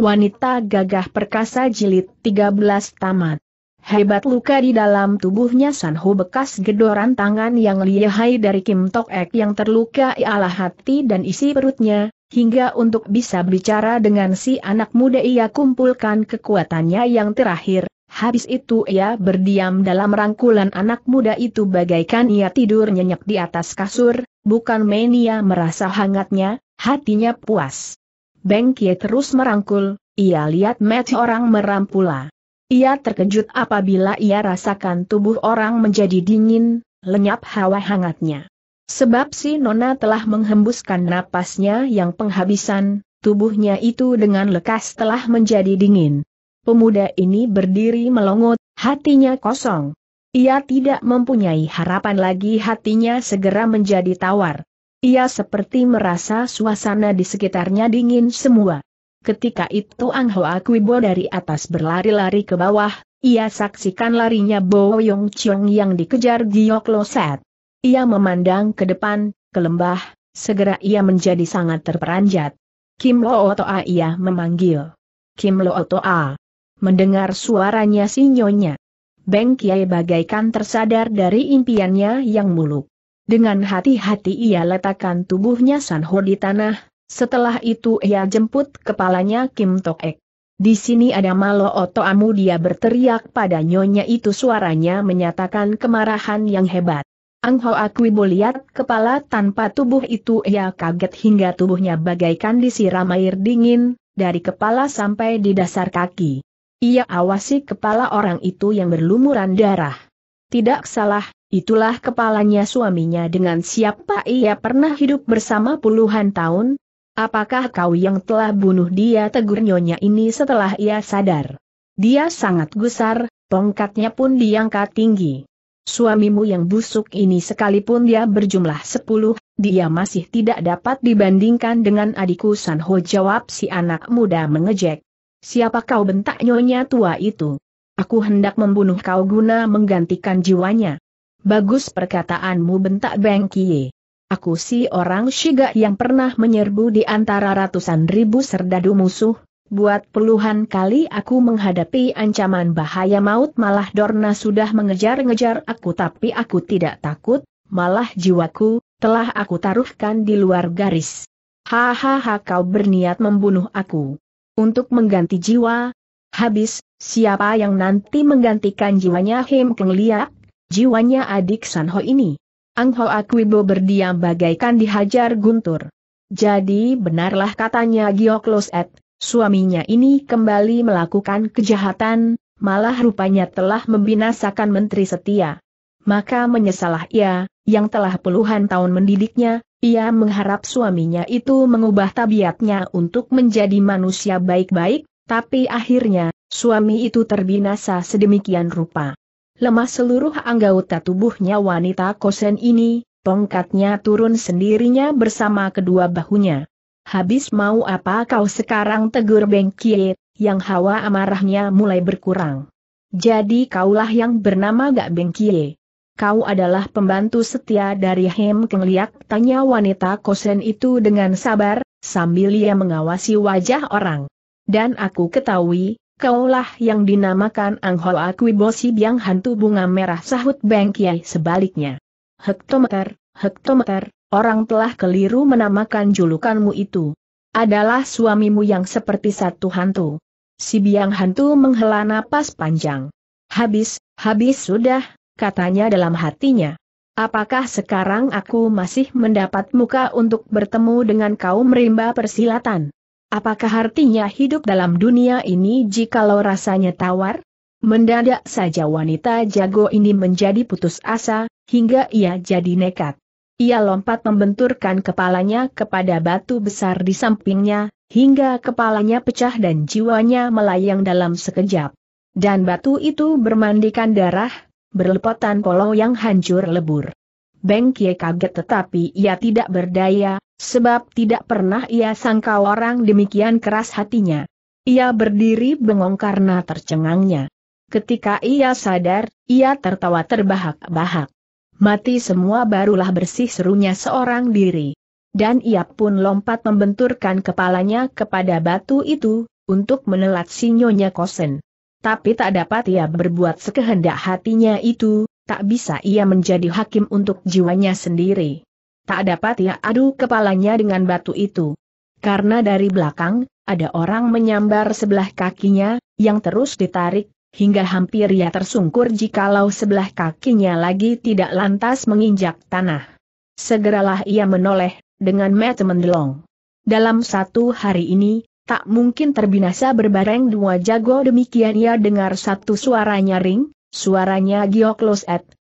Wanita Gagah Perkasa Jilid 13 Tamat Hebat luka di dalam tubuhnya Sanho bekas gedoran tangan yang lihai dari Kim Tok Ek yang terluka ialah hati dan isi perutnya, hingga untuk bisa bicara dengan si anak muda ia kumpulkan kekuatannya yang terakhir, habis itu ia berdiam dalam rangkulan anak muda itu bagaikan ia tidur nyenyak di atas kasur, bukan mania merasa hangatnya, hatinya puas. Beng Kie terus merangkul, ia lihat mati orang merampulah. Ia terkejut apabila ia rasakan tubuh orang menjadi dingin, lenyap hawa hangatnya. Sebab si Nona telah menghembuskan napasnya yang penghabisan, tubuhnya itu dengan lekas telah menjadi dingin. Pemuda ini berdiri melongot, hatinya kosong. Ia tidak mempunyai harapan lagi hatinya segera menjadi tawar. Ia seperti merasa suasana di sekitarnya dingin semua. Ketika itu Ang Hoa Kuibo dari atas berlari-lari ke bawah, ia saksikan larinya Bo Yong Chong yang dikejar Giok Loset. Ia memandang ke depan, ke lembah, segera ia menjadi sangat terperanjat. Kim Lo Toa ia memanggil. Kim Lo Toa. Mendengar suaranya si nyonya. Beng Kiai bagaikan tersadar dari impiannya yang muluk. Dengan hati-hati ia letakkan tubuhnya Sanho di tanah, setelah itu ia jemput kepalanya Kim Tok Ek. Di sini ada Malo Oto Amu dia berteriak pada nyonya itu suaranya menyatakan kemarahan yang hebat. Ang Ho Akui lihat kepala tanpa tubuh itu ia kaget hingga tubuhnya bagaikan disiram air dingin, dari kepala sampai di dasar kaki. Ia awasi kepala orang itu yang berlumuran darah. Tidak salah, Itulah kepalanya suaminya dengan siapa ia pernah hidup bersama puluhan tahun. Apakah kau yang telah bunuh dia tegur nyonya ini setelah ia sadar? Dia sangat gusar, tongkatnya pun diangkat tinggi. Suamimu yang busuk ini sekalipun dia berjumlah sepuluh, dia masih tidak dapat dibandingkan dengan adikku Sanho jawab si anak muda mengejek. Siapa kau bentak nyonya tua itu? Aku hendak membunuh kau guna menggantikan jiwanya. Bagus perkataanmu bentak Beng Kie. Aku si orang Shiga yang pernah menyerbu di antara ratusan ribu serdadu musuh, buat puluhan kali aku menghadapi ancaman bahaya maut malah Dorna sudah mengejar-ngejar aku tapi aku tidak takut, malah jiwaku, telah aku taruhkan di luar garis. Hahaha kau berniat membunuh aku. Untuk mengganti jiwa? Habis, siapa yang nanti menggantikan jiwanya Him Keng Liak? Jiwanya adik Sanho ini. Ang Ho Akwibo berdiam bagaikan dihajar guntur. Jadi benarlah katanya Giokloset, suaminya ini kembali melakukan kejahatan, malah rupanya telah membinasakan Menteri Setia. Maka menyesalah ia, yang telah puluhan tahun mendidiknya, ia mengharap suaminya itu mengubah tabiatnya untuk menjadi manusia baik-baik, tapi akhirnya, suami itu terbinasa sedemikian rupa. Lemah seluruh anggota tubuhnya wanita kosen ini, tongkatnya turun sendirinya bersama kedua bahunya. Habis mau apa kau sekarang tegur Bengkie? yang hawa amarahnya mulai berkurang. Jadi kaulah yang bernama Gak Bengkie. Kau adalah pembantu setia dari Hem Kengliak. tanya wanita kosen itu dengan sabar, sambil ia mengawasi wajah orang. Dan aku ketahui, Kaulah yang dinamakan Anghoa Bosi Biang Hantu Bunga Merah sahut Beng Kiai sebaliknya. Hektometer, hektometer, orang telah keliru menamakan julukanmu itu. Adalah suamimu yang seperti satu hantu. Si Biang Hantu menghela napas panjang. Habis, habis sudah, katanya dalam hatinya. Apakah sekarang aku masih mendapat muka untuk bertemu dengan kaum rimba persilatan? Apakah artinya hidup dalam dunia ini jikalau rasanya tawar? Mendadak saja wanita jago ini menjadi putus asa, hingga ia jadi nekat. Ia lompat membenturkan kepalanya kepada batu besar di sampingnya, hingga kepalanya pecah dan jiwanya melayang dalam sekejap. Dan batu itu bermandikan darah, berlepotan polo yang hancur lebur. Beng Kie kaget tetapi ia tidak berdaya, sebab tidak pernah ia sangka orang demikian keras hatinya. Ia berdiri bengong karena tercengangnya. Ketika ia sadar, ia tertawa terbahak-bahak. Mati semua barulah bersih serunya seorang diri. Dan ia pun lompat membenturkan kepalanya kepada batu itu, untuk menelat sinyonya kosen. Tapi tak dapat ia berbuat sekehendak hatinya itu, tak bisa ia menjadi hakim untuk jiwanya sendiri. Tak dapat ia adu kepalanya dengan batu itu. Karena dari belakang, ada orang menyambar sebelah kakinya, yang terus ditarik, hingga hampir ia tersungkur jikalau sebelah kakinya lagi tidak lantas menginjak tanah. Segeralah ia menoleh, dengan mata mendelong. Dalam satu hari ini, tak mungkin terbinasa berbareng dua jago demikian ia dengar satu suara nyaring, Suaranya Ed,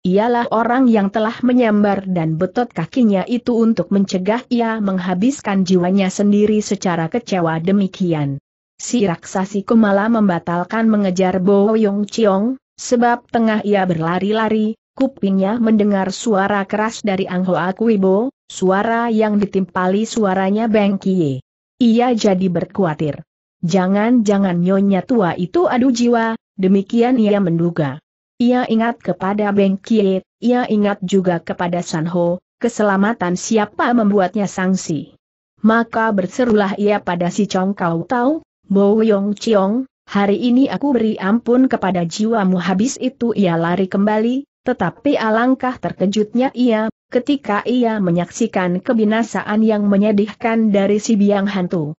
ialah orang yang telah menyambar dan betot kakinya itu untuk mencegah ia menghabiskan jiwanya sendiri secara kecewa demikian. Si raksasi Kumala membatalkan mengejar Bo Yong Chiong, sebab tengah ia berlari-lari, kupingnya mendengar suara keras dari Ang Hoa Kuibo, suara yang ditimpali suaranya Beng Kie. Ia jadi berkuatir. Jangan-jangan nyonya tua itu adu jiwa, demikian ia menduga. Ia ingat kepada Beng Kie, ia ingat juga kepada San Ho, keselamatan siapa membuatnya sangsi. Maka berserulah ia pada si Chong Kau Tau, Bo Yong Chiong, hari ini aku beri ampun kepada jiwamu habis itu ia lari kembali, tetapi alangkah terkejutnya ia, ketika ia menyaksikan kebinasaan yang menyedihkan dari si biang hantu.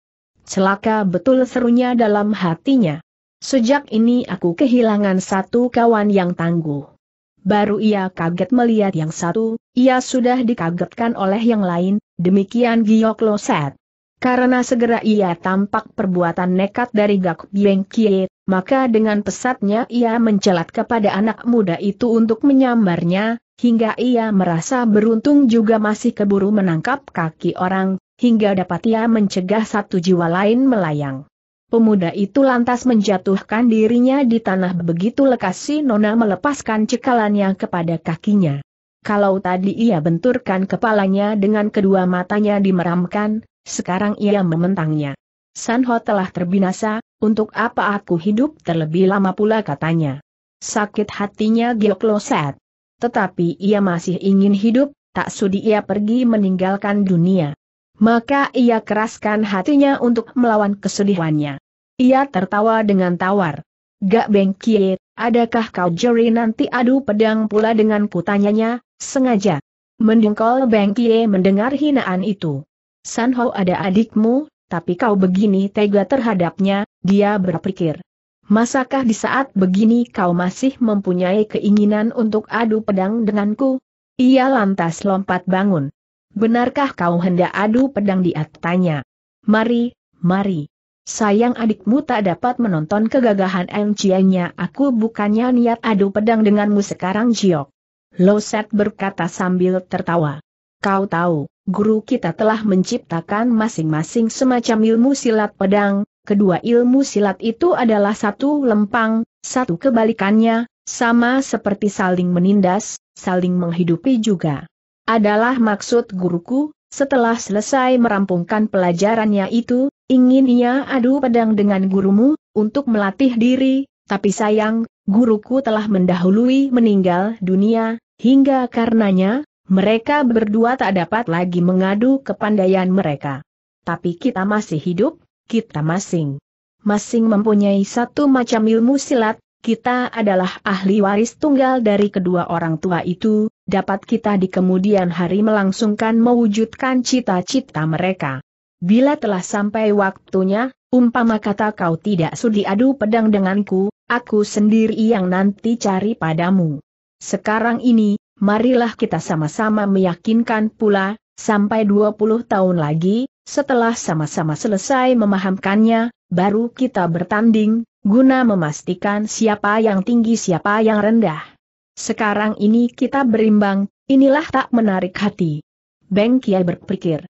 Celaka betul serunya dalam hatinya. Sejak ini aku kehilangan satu kawan yang tangguh. Baru ia kaget melihat yang satu, ia sudah dikagetkan oleh yang lain, demikian Giyok Loset. Karena segera ia tampak perbuatan nekat dari Gak Bieng Kie, maka dengan pesatnya ia mencelat kepada anak muda itu untuk menyambarnya, hingga ia merasa beruntung juga masih keburu menangkap kaki orang, hingga dapat ia mencegah satu jiwa lain melayang. Pemuda itu lantas menjatuhkan dirinya di tanah begitu lekas si Nona melepaskan cekalannya kepada kakinya. Kalau tadi ia benturkan kepalanya dengan kedua matanya dimeramkan, sekarang ia mementangnya. Sanho telah terbinasa, untuk apa aku hidup terlebih lama pula katanya. Sakit hatinya Giokloset. Tetapi ia masih ingin hidup, tak sudi ia pergi meninggalkan dunia maka ia keraskan hatinya untuk melawan kesedihannya. Ia tertawa dengan tawar. Gak bengkie, adakah kau juri nanti adu pedang pula dengan kutanyanya, sengaja. Mendengkol bengkie mendengar hinaan itu. Sanho ada adikmu, tapi kau begini tega terhadapnya, dia berpikir. Masakah di saat begini kau masih mempunyai keinginan untuk adu pedang denganku? Ia lantas lompat bangun. Benarkah kau hendak adu pedang di atanya? Mari, mari. Sayang adikmu tak dapat menonton kegagahan MC-nya. aku bukannya niat adu pedang denganmu sekarang Jiok. Loset berkata sambil tertawa. Kau tahu, guru kita telah menciptakan masing-masing semacam ilmu silat pedang, kedua ilmu silat itu adalah satu lempang, satu kebalikannya, sama seperti saling menindas, saling menghidupi juga adalah maksud guruku, setelah selesai merampungkan pelajarannya itu, ingin ia adu pedang dengan gurumu, untuk melatih diri, tapi sayang, guruku telah mendahului meninggal dunia, hingga karenanya, mereka berdua tak dapat lagi mengadu kepandaian mereka. Tapi kita masih hidup, kita masing. Masing mempunyai satu macam ilmu silat, kita adalah ahli waris tunggal dari kedua orang tua itu, dapat kita di kemudian hari melangsungkan mewujudkan cita-cita mereka. Bila telah sampai waktunya, umpama kata kau tidak sudi adu pedang denganku, aku sendiri yang nanti cari padamu. Sekarang ini, marilah kita sama-sama meyakinkan pula, sampai 20 tahun lagi, setelah sama-sama selesai memahamkannya, baru kita bertanding, guna memastikan siapa yang tinggi siapa yang rendah. Sekarang ini kita berimbang, inilah tak menarik hati. Beng Kiai berpikir.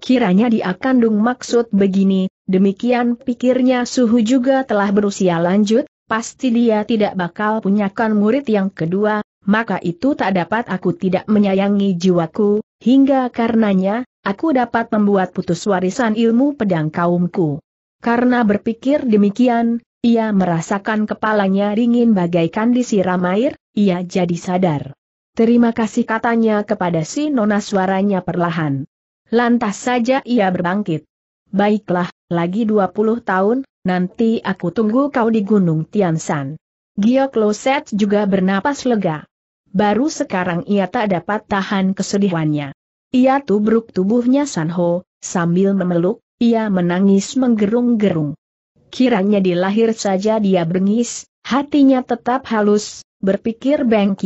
Kiranya dia kandung maksud begini, demikian pikirnya Suhu juga telah berusia lanjut, pasti dia tidak bakal punyakan murid yang kedua, maka itu tak dapat aku tidak menyayangi jiwaku, hingga karenanya, aku dapat membuat putus warisan ilmu pedang kaumku. Karena berpikir demikian, ia merasakan kepalanya ringin bagaikan disiram air, ia jadi sadar. Terima kasih katanya kepada si nona suaranya perlahan. Lantas saja ia berbangkit. Baiklah, lagi 20 tahun, nanti aku tunggu kau di Gunung Tiansan. Giok Loset juga bernapas lega baru sekarang ia tak dapat tahan kesedihannya. Ia tubruk tubuhnya Sanho, sambil memeluk, ia menangis menggerung-gerung. Kiranya di lahir saja dia bengis, hatinya tetap halus, berpikir Beng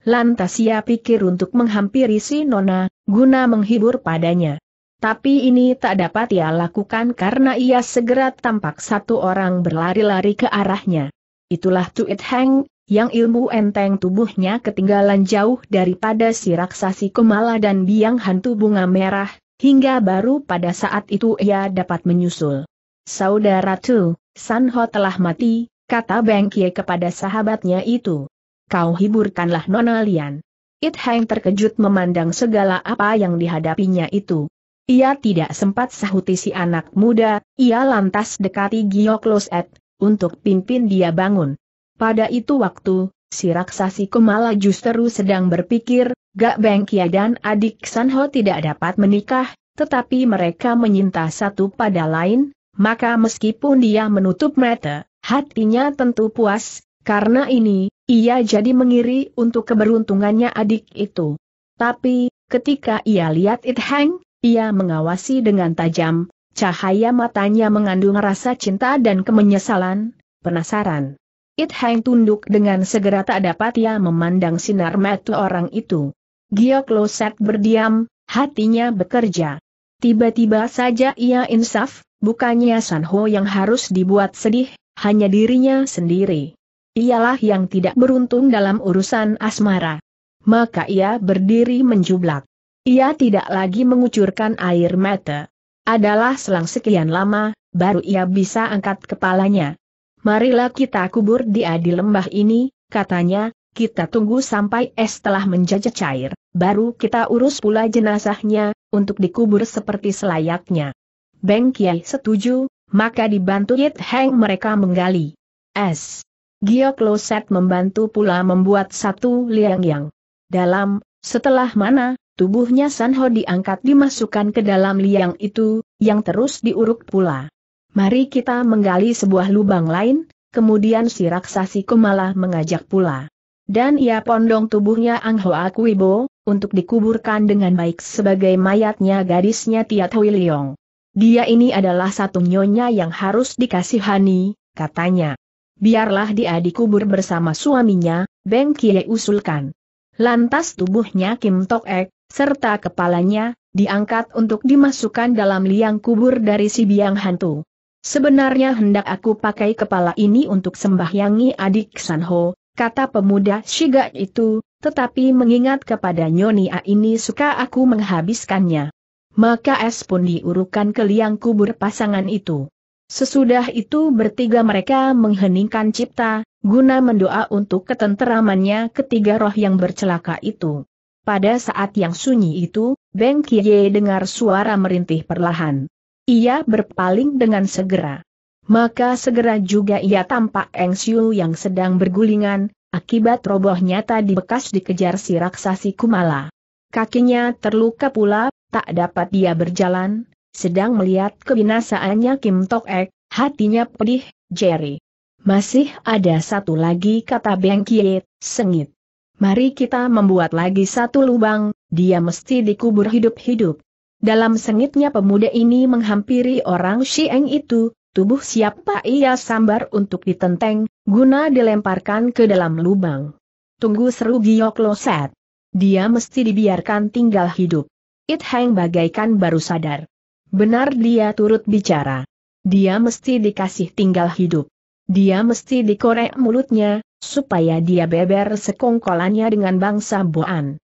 Lantas ia pikir untuk menghampiri si Nona, guna menghibur padanya. Tapi ini tak dapat ia lakukan karena ia segera tampak satu orang berlari-lari ke arahnya. Itulah Tuit Heng, yang ilmu enteng tubuhnya ketinggalan jauh daripada si raksasi kemala dan biang hantu bunga merah, hingga baru pada saat itu ia dapat menyusul. Saudara Tu, Ho telah mati, kata Beng Kie kepada sahabatnya itu. Kau hiburkanlah Nona Lian. It Heng terkejut memandang segala apa yang dihadapinya itu. Ia tidak sempat sahuti si anak muda, ia lantas dekati Gioklos Ed untuk pimpin dia bangun. Pada itu waktu, si raksasi Kumala justru sedang berpikir, Gak Bengkia dan adik Sanho tidak dapat menikah, tetapi mereka menyinta satu pada lain, maka meskipun dia menutup mata, hatinya tentu puas, karena ini, ia jadi mengiri untuk keberuntungannya adik itu. Tapi, ketika ia lihat It Hang, ia mengawasi dengan tajam, cahaya matanya mengandung rasa cinta dan kemenyesalan, penasaran. It Hang tunduk dengan segera tak dapat ia memandang sinar mata orang itu. Giok Loset berdiam, hatinya bekerja. Tiba-tiba saja ia insaf, bukannya Sanho yang harus dibuat sedih, hanya dirinya sendiri. Ialah yang tidak beruntung dalam urusan asmara. Maka ia berdiri menjublak. Ia tidak lagi mengucurkan air mata. Adalah selang sekian lama, baru ia bisa angkat kepalanya. Marilah kita kubur di di lembah ini, katanya, kita tunggu sampai es telah menjajah cair, baru kita urus pula jenazahnya, untuk dikubur seperti selayaknya. Beng Kiai setuju, maka dibantu Yit Heng mereka menggali. Es. Giok Loset membantu pula membuat satu liang yang dalam, setelah mana, tubuhnya Sanho diangkat dimasukkan ke dalam liang itu, yang terus diuruk pula. Mari kita menggali sebuah lubang lain, kemudian si raksasi Kumala mengajak pula. Dan ia pondong tubuhnya Anghoa Kuibo, untuk dikuburkan dengan baik sebagai mayatnya gadisnya Tiat Hui Liong. Dia ini adalah satu nyonya yang harus dikasihani, katanya. Biarlah dia dikubur bersama suaminya, Beng Kie usulkan. Lantas tubuhnya Kim Tok Ek, serta kepalanya, diangkat untuk dimasukkan dalam liang kubur dari si biang hantu. Sebenarnya hendak aku pakai kepala ini untuk sembahyangi adik Sanho, kata pemuda Shiga itu, tetapi mengingat kepada Nyonia ini suka aku menghabiskannya. Maka es pun diurukan ke liang kubur pasangan itu. Sesudah itu bertiga mereka mengheningkan cipta, guna mendoa untuk ketenteramannya ketiga roh yang bercelaka itu. Pada saat yang sunyi itu, Beng Kie dengar suara merintih perlahan. Ia berpaling dengan segera. Maka segera juga ia tampak Eng Siu yang sedang bergulingan, akibat robohnya tadi bekas dikejar si raksasi Kumala. Kakinya terluka pula, tak dapat dia berjalan, sedang melihat kebinasaannya Kim Tok Ek, hatinya pedih, Jerry. Masih ada satu lagi kata Beng Kie, sengit. Mari kita membuat lagi satu lubang, dia mesti dikubur hidup-hidup. Dalam sengitnya pemuda ini menghampiri orang Xieng itu, tubuh siapa ia sambar untuk ditenteng, guna dilemparkan ke dalam lubang. Tunggu seru Giok Loset. Dia mesti dibiarkan tinggal hidup. It Heng bagaikan baru sadar. Benar dia turut bicara. Dia mesti dikasih tinggal hidup. Dia mesti dikorek mulutnya, supaya dia beber sekongkolannya dengan bangsa Boan.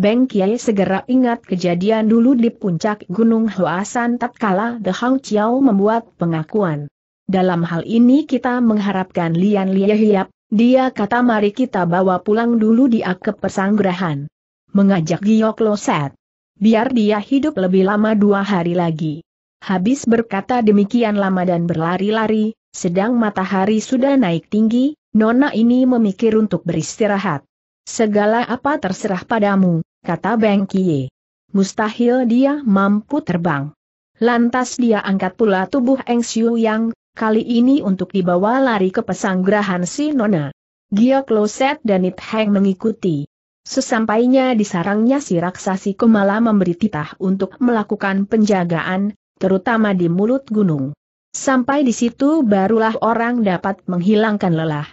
Beng Kiai segera ingat kejadian dulu di puncak Gunung Huasan tatkala The Hang Chiao membuat pengakuan. Dalam hal ini kita mengharapkan Lian Lie Hiap, dia kata mari kita bawa pulang dulu di ke pesanggrahan. Mengajak Giyok Loset. Biar dia hidup lebih lama dua hari lagi. Habis berkata demikian lama dan berlari-lari, sedang matahari sudah naik tinggi, Nona ini memikir untuk beristirahat. Segala apa terserah padamu, kata Beng Kie. Mustahil dia mampu terbang. Lantas dia angkat pula tubuh Eng Siu Yang, kali ini untuk dibawa lari ke pesanggrahan si Nona. Gia Kloset dan It Heng mengikuti. Sesampainya di sarangnya si raksasi Kumala memberi titah untuk melakukan penjagaan, terutama di mulut gunung. Sampai di situ barulah orang dapat menghilangkan lelah.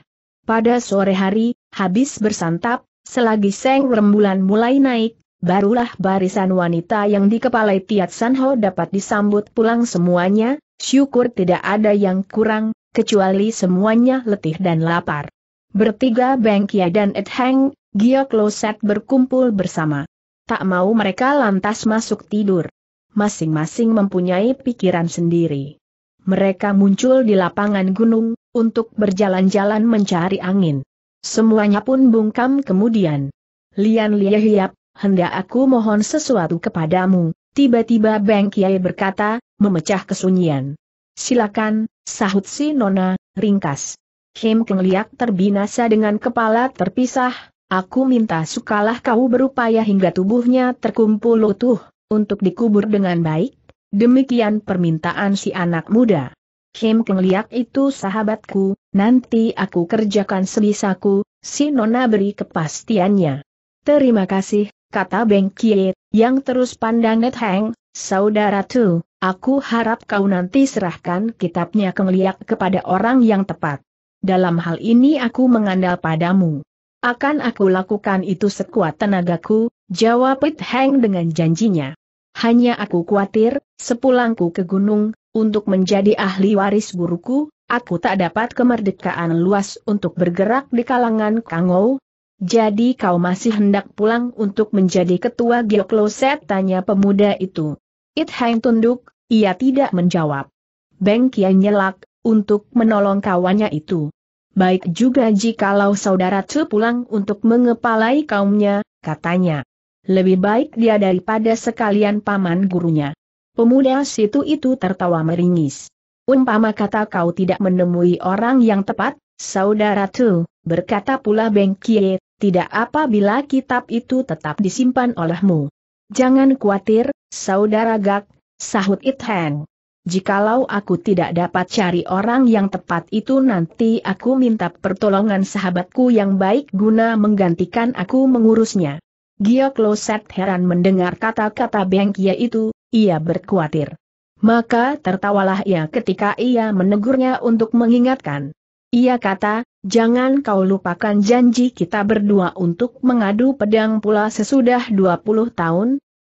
Pada sore hari, habis bersantap, Selagi Seng Rembulan mulai naik, barulah barisan wanita yang dikepalai Tiat Sanho dapat disambut pulang semuanya, syukur tidak ada yang kurang, kecuali semuanya letih dan lapar. Bertiga Bengkia dan Ed Heng, Gio Kloset berkumpul bersama. Tak mau mereka lantas masuk tidur. Masing-masing mempunyai pikiran sendiri. Mereka muncul di lapangan gunung, untuk berjalan-jalan mencari angin. Semuanya pun bungkam kemudian. Lian Lie Hiap, hendak aku mohon sesuatu kepadamu, tiba-tiba Beng Kiai berkata, memecah kesunyian. Silakan, sahut si Nona, ringkas. Kim Keng Liak terbinasa dengan kepala terpisah, aku minta sukalah kau berupaya hingga tubuhnya terkumpul utuh, untuk dikubur dengan baik, demikian permintaan si anak muda. Kim Keng itu sahabatku, nanti aku kerjakan sebisaku, si Nona beri kepastiannya. Terima kasih, kata Beng Kie, yang terus pandang Net Heng, saudara tu, aku harap kau nanti serahkan kitabnya Keng kepada orang yang tepat. Dalam hal ini aku mengandal padamu. Akan aku lakukan itu sekuat tenagaku, jawab Net Heng dengan janjinya. Hanya aku khawatir, sepulangku ke gunung, untuk menjadi ahli waris guruku, aku tak dapat kemerdekaan luas untuk bergerak di kalangan Kangou. Jadi kau masih hendak pulang untuk menjadi ketua geokloset? Tanya pemuda itu. It Hang tunduk, ia tidak menjawab. Beng Kian nyelak, untuk menolong kawannya itu. Baik juga jikalau saudara Tse pulang untuk mengepalai kaumnya, katanya. Lebih baik dia daripada sekalian paman gurunya. Pemuda situ itu tertawa meringis. Umpama kata kau tidak menemui orang yang tepat, saudara tu, berkata pula Beng Kie, tidak apa bila kitab itu tetap disimpan olehmu. Jangan khawatir, saudara Gak, sahut It Heng. Jikalau aku tidak dapat cari orang yang tepat itu nanti aku minta pertolongan sahabatku yang baik guna menggantikan aku mengurusnya. Giok Loset heran mendengar kata-kata Beng Kie itu, ia berkuatir. Maka tertawalah ia ketika ia menegurnya untuk mengingatkan. Ia kata, jangan kau lupakan janji kita berdua untuk mengadu pedang pula sesudah 20 tahun.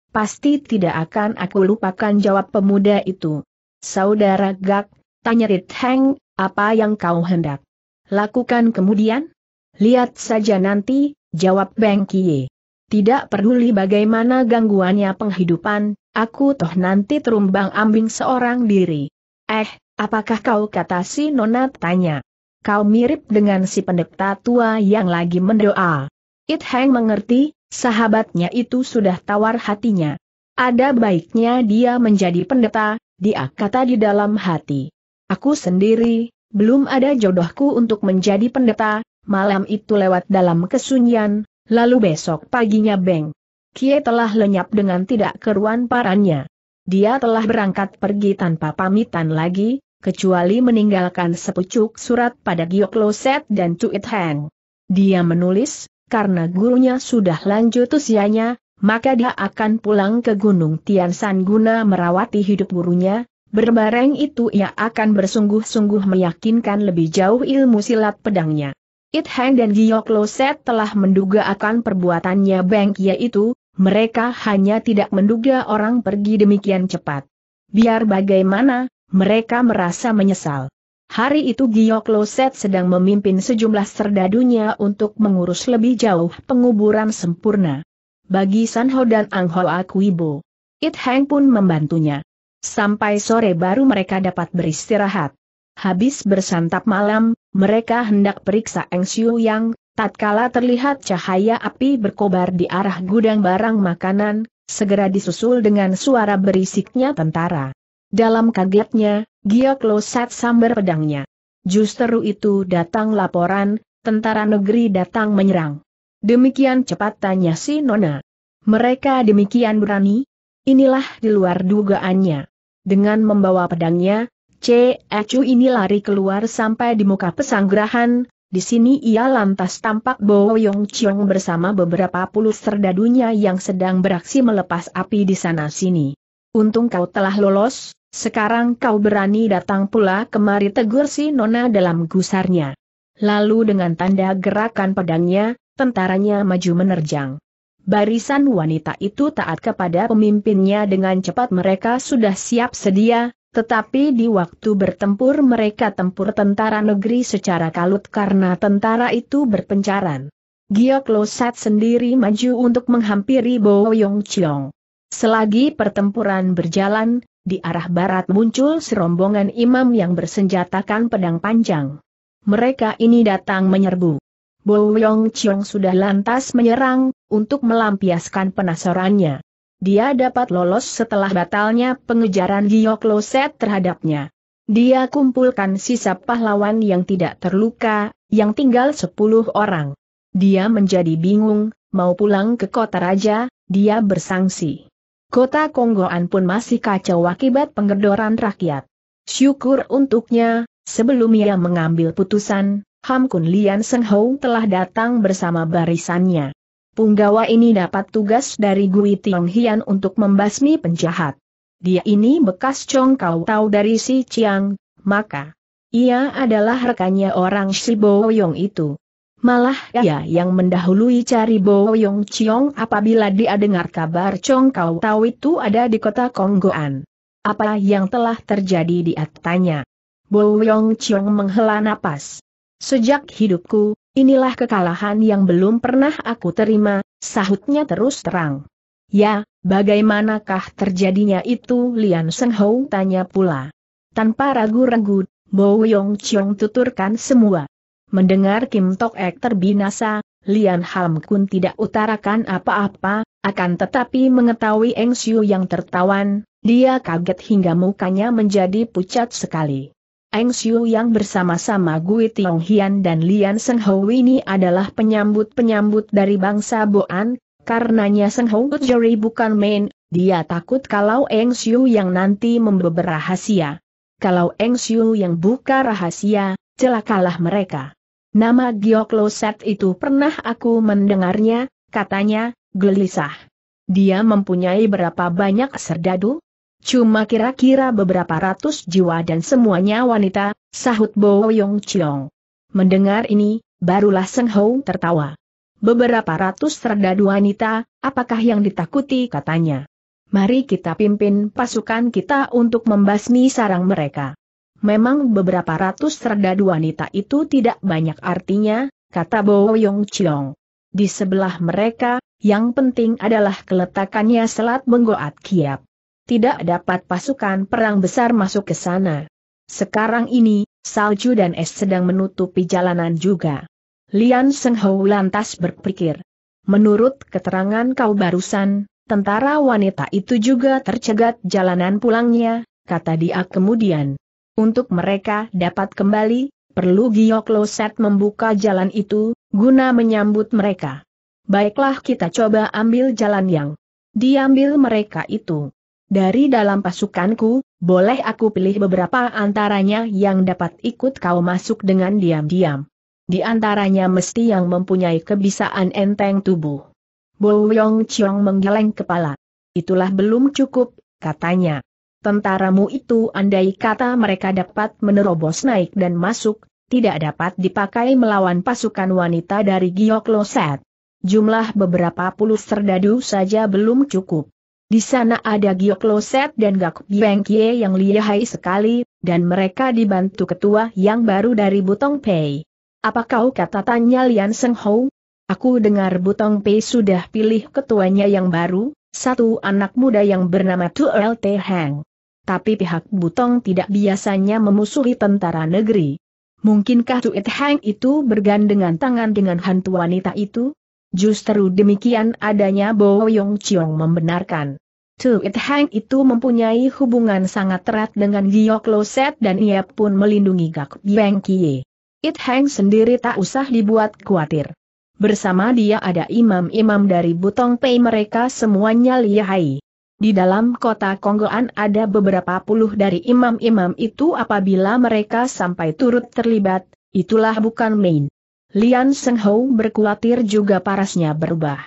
Pasti tidak akan aku lupakan jawab pemuda itu. Saudara Gak, tanya Rit Heng, apa yang kau hendak? Lakukan kemudian? Lihat saja nanti, jawab Beng Kie. Tidak peduli bagaimana gangguannya penghidupan, aku toh nanti terumbang ambing seorang diri. Eh, apakah kau kata si Nona tanya? Kau mirip dengan si pendeta tua yang lagi mendoa. It Heng mengerti, sahabatnya itu sudah tawar hatinya. Ada baiknya dia menjadi pendeta, dia kata di dalam hati. Aku sendiri, belum ada jodohku untuk menjadi pendeta, malam itu lewat dalam kesunyian, Lalu besok paginya Beng. Kie telah lenyap dengan tidak keruan parannya. Dia telah berangkat pergi tanpa pamitan lagi, kecuali meninggalkan sepucuk surat pada Giok Loset dan Cuit Heng. Dia menulis, karena gurunya sudah lanjut usianya, maka dia akan pulang ke Gunung Tiansan guna merawati hidup gurunya, berbareng itu ia akan bersungguh-sungguh meyakinkan lebih jauh ilmu silat pedangnya. It Hang dan Giok Loset telah menduga akan perbuatannya Beng Kia itu, mereka hanya tidak menduga orang pergi demikian cepat. Biar bagaimana, mereka merasa menyesal. Hari itu Giok Loset sedang memimpin sejumlah serdadunya untuk mengurus lebih jauh penguburan sempurna. Bagi Sanho dan Angho Akuibo. It Hang pun membantunya. Sampai sore baru mereka dapat beristirahat. Habis bersantap malam, mereka hendak periksa Eng Xiu Yang, tatkala terlihat cahaya api berkobar di arah gudang barang makanan, segera disusul dengan suara berisiknya tentara. Dalam kagetnya, Giok Lo Sat sambar pedangnya. Justru itu datang laporan, tentara negeri datang menyerang. Demikian cepat tanya si Nona. Mereka demikian berani? Inilah di luar dugaannya. Dengan membawa pedangnya, C. Ecu ini lari keluar sampai di muka pesanggrahan, di sini ia lantas tampak Bowo Yong Chiong bersama beberapa puluh serdadunya yang sedang beraksi melepas api di sana-sini. Untung kau telah lolos, sekarang kau berani datang pula kemari tegur si Nona dalam gusarnya. Lalu dengan tanda gerakan pedangnya, tentaranya maju menerjang. Barisan wanita itu taat kepada pemimpinnya dengan cepat mereka sudah siap sedia, tetapi di waktu bertempur mereka tempur tentara negeri secara kalut karena tentara itu berpencaran. Giok Losat sendiri maju untuk menghampiri Bo Yong Chiong. Selagi pertempuran berjalan, di arah barat muncul serombongan imam yang bersenjatakan pedang panjang. Mereka ini datang menyerbu. Bo Yong Chiong sudah lantas menyerang, untuk melampiaskan penasarannya. Dia dapat lolos setelah batalnya pengejaran Giyoklo Loset terhadapnya. Dia kumpulkan sisa pahlawan yang tidak terluka, yang tinggal sepuluh orang. Dia menjadi bingung, mau pulang ke kota raja, dia bersangsi. Kota Konggoan pun masih kacau akibat penggedoran rakyat. Syukur untuknya, sebelum ia mengambil putusan, Hamkun Lian Seng telah datang bersama barisannya punggawa ini dapat tugas dari Gui Tiong Hian untuk membasmi penjahat. Dia ini bekas Chong Kau Tau dari Si Chiang, maka ia adalah rekannya orang Si Boyong itu. Malah ia yang mendahului cari Boyong Chiong apabila dia dengar kabar Chong Kau Tau itu ada di kota Konggoan. Apa yang telah terjadi di atanya? Boyong Chiong menghela napas. Sejak hidupku, Inilah kekalahan yang belum pernah aku terima, sahutnya terus terang. Ya, bagaimanakah terjadinya itu Lian Seng Hou tanya pula. Tanpa ragu-ragu, Bo Yong Chiong tuturkan semua. Mendengar Kim Tok Ek terbinasa, Lian Ham Kun tidak utarakan apa-apa, akan tetapi mengetahui Eng Siu yang tertawan, dia kaget hingga mukanya menjadi pucat sekali. Eng Xiu yang bersama-sama Gui Tiong Hian dan Lian Seng Ho ini adalah penyambut-penyambut dari bangsa Boan, karenanya Seng Ho Jori bukan main, dia takut kalau Eng Xiu yang nanti membeber rahasia. Kalau Eng Xiu yang buka rahasia, celakalah mereka. Nama Giok Set itu pernah aku mendengarnya, katanya, gelisah. Dia mempunyai berapa banyak serdadu? Cuma kira-kira beberapa ratus jiwa dan semuanya wanita, sahut Bo Yong Chiong. Mendengar ini, barulah Seng Hou tertawa. Beberapa ratus serdadu wanita, apakah yang ditakuti katanya. Mari kita pimpin pasukan kita untuk membasmi sarang mereka. Memang beberapa ratus serdadu wanita itu tidak banyak artinya, kata Bo Yong Chiong. Di sebelah mereka, yang penting adalah keletakannya Selat menggoat Kiap tidak dapat pasukan perang besar masuk ke sana. Sekarang ini, salju dan es sedang menutupi jalanan juga. Lian Seng lantas berpikir. Menurut keterangan kau barusan, tentara wanita itu juga tercegat jalanan pulangnya, kata dia kemudian. Untuk mereka dapat kembali, perlu Giokloset membuka jalan itu, guna menyambut mereka. Baiklah kita coba ambil jalan yang diambil mereka itu. Dari dalam pasukanku, boleh aku pilih beberapa antaranya yang dapat ikut kau masuk dengan diam-diam. Di antaranya mesti yang mempunyai kebisaan enteng tubuh. Bo Yong Chiong menggeleng kepala. Itulah belum cukup, katanya. Tentaramu itu andai kata mereka dapat menerobos naik dan masuk, tidak dapat dipakai melawan pasukan wanita dari Giok Loset. Jumlah beberapa puluh serdadu saja belum cukup. Di sana ada Loset dan Gak Kie yang lihai sekali, dan mereka dibantu ketua yang baru dari Butong Pei. Apa kau kata tanya Lian Seng Hou? Aku dengar Butong Pei sudah pilih ketuanya yang baru, satu anak muda yang bernama Tu Te Hang. Tapi pihak Butong tidak biasanya memusuhi tentara negeri. Mungkinkah Tuit Hang itu bergandengan tangan dengan hantu wanita itu? Justru demikian adanya Bo Yong Chiong membenarkan. It Hang itu mempunyai hubungan sangat erat dengan Giok Set dan ia pun melindungi Gak Beng Kie. It Hang sendiri tak usah dibuat khawatir. Bersama dia ada imam-imam dari Butong Pei mereka semuanya lihai. Di dalam kota Konggoan ada beberapa puluh dari imam-imam itu apabila mereka sampai turut terlibat, itulah bukan main. Lian Seng Hou berkhawatir juga parasnya berubah.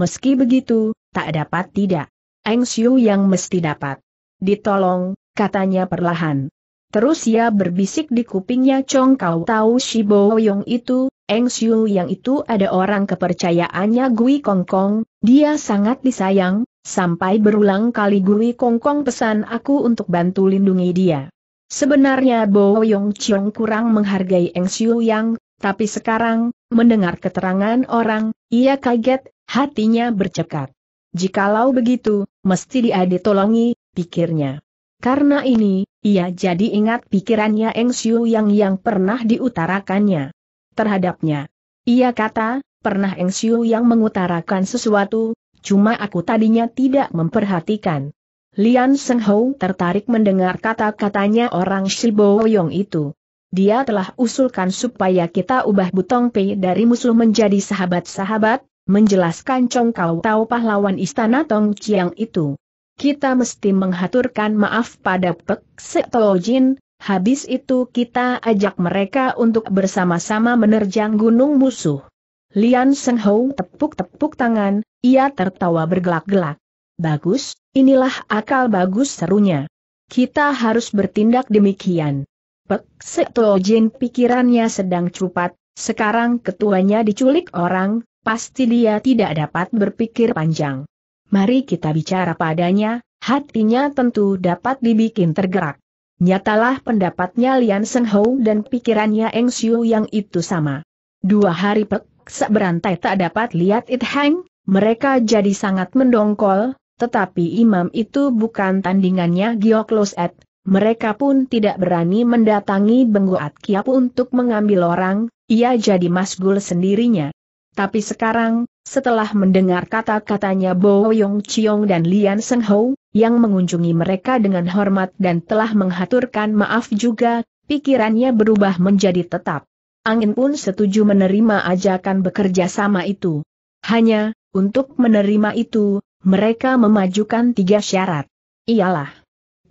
Meski begitu, tak dapat tidak. Eng Xiu yang mesti dapat. Ditolong, katanya perlahan. Terus ia berbisik di kupingnya Chong Kau tahu si Yong itu, Eng Xiu yang itu ada orang kepercayaannya Gui Kong Kong, dia sangat disayang, sampai berulang kali Gui Kong Kong pesan aku untuk bantu lindungi dia. Sebenarnya Yong Chong kurang menghargai Eng Xiu yang, tapi sekarang, mendengar keterangan orang, ia kaget, hatinya bercekat. Jikalau begitu, mesti dia ditolongi, pikirnya. Karena ini, ia jadi ingat pikirannya Eng Siu yang yang pernah diutarakannya. Terhadapnya. Ia kata, pernah Eng Siu yang mengutarakan sesuatu, cuma aku tadinya tidak memperhatikan. Lian Seng tertarik mendengar kata-katanya orang Shiboyong itu dia telah usulkan supaya kita ubah Butong Pei dari musuh menjadi sahabat-sahabat, menjelaskan Chong Kau tahu pahlawan istana Tong Chiang itu. Kita mesti menghaturkan maaf pada Pek Seto Jin, habis itu kita ajak mereka untuk bersama-sama menerjang gunung musuh. Lian Seng tepuk-tepuk tangan, ia tertawa bergelak-gelak. Bagus, inilah akal bagus serunya. Kita harus bertindak demikian. Pek Jin pikirannya sedang cupat, sekarang ketuanya diculik orang, pasti dia tidak dapat berpikir panjang. Mari kita bicara padanya, hatinya tentu dapat dibikin tergerak. Nyatalah pendapatnya Lian Seng Hou dan pikirannya Eng Xiu yang itu sama. Dua hari Pek seberantai tak dapat lihat It Hang, mereka jadi sangat mendongkol, tetapi imam itu bukan tandingannya Gioklos Ed, mereka pun tidak berani mendatangi Benguat Kiap untuk mengambil orang, ia jadi masgul sendirinya. Tapi sekarang, setelah mendengar kata-katanya Bo Yong Chiong dan Lian Seng Ho, yang mengunjungi mereka dengan hormat dan telah menghaturkan maaf juga, pikirannya berubah menjadi tetap. Angin pun setuju menerima ajakan bekerja sama itu. Hanya, untuk menerima itu, mereka memajukan tiga syarat. Ialah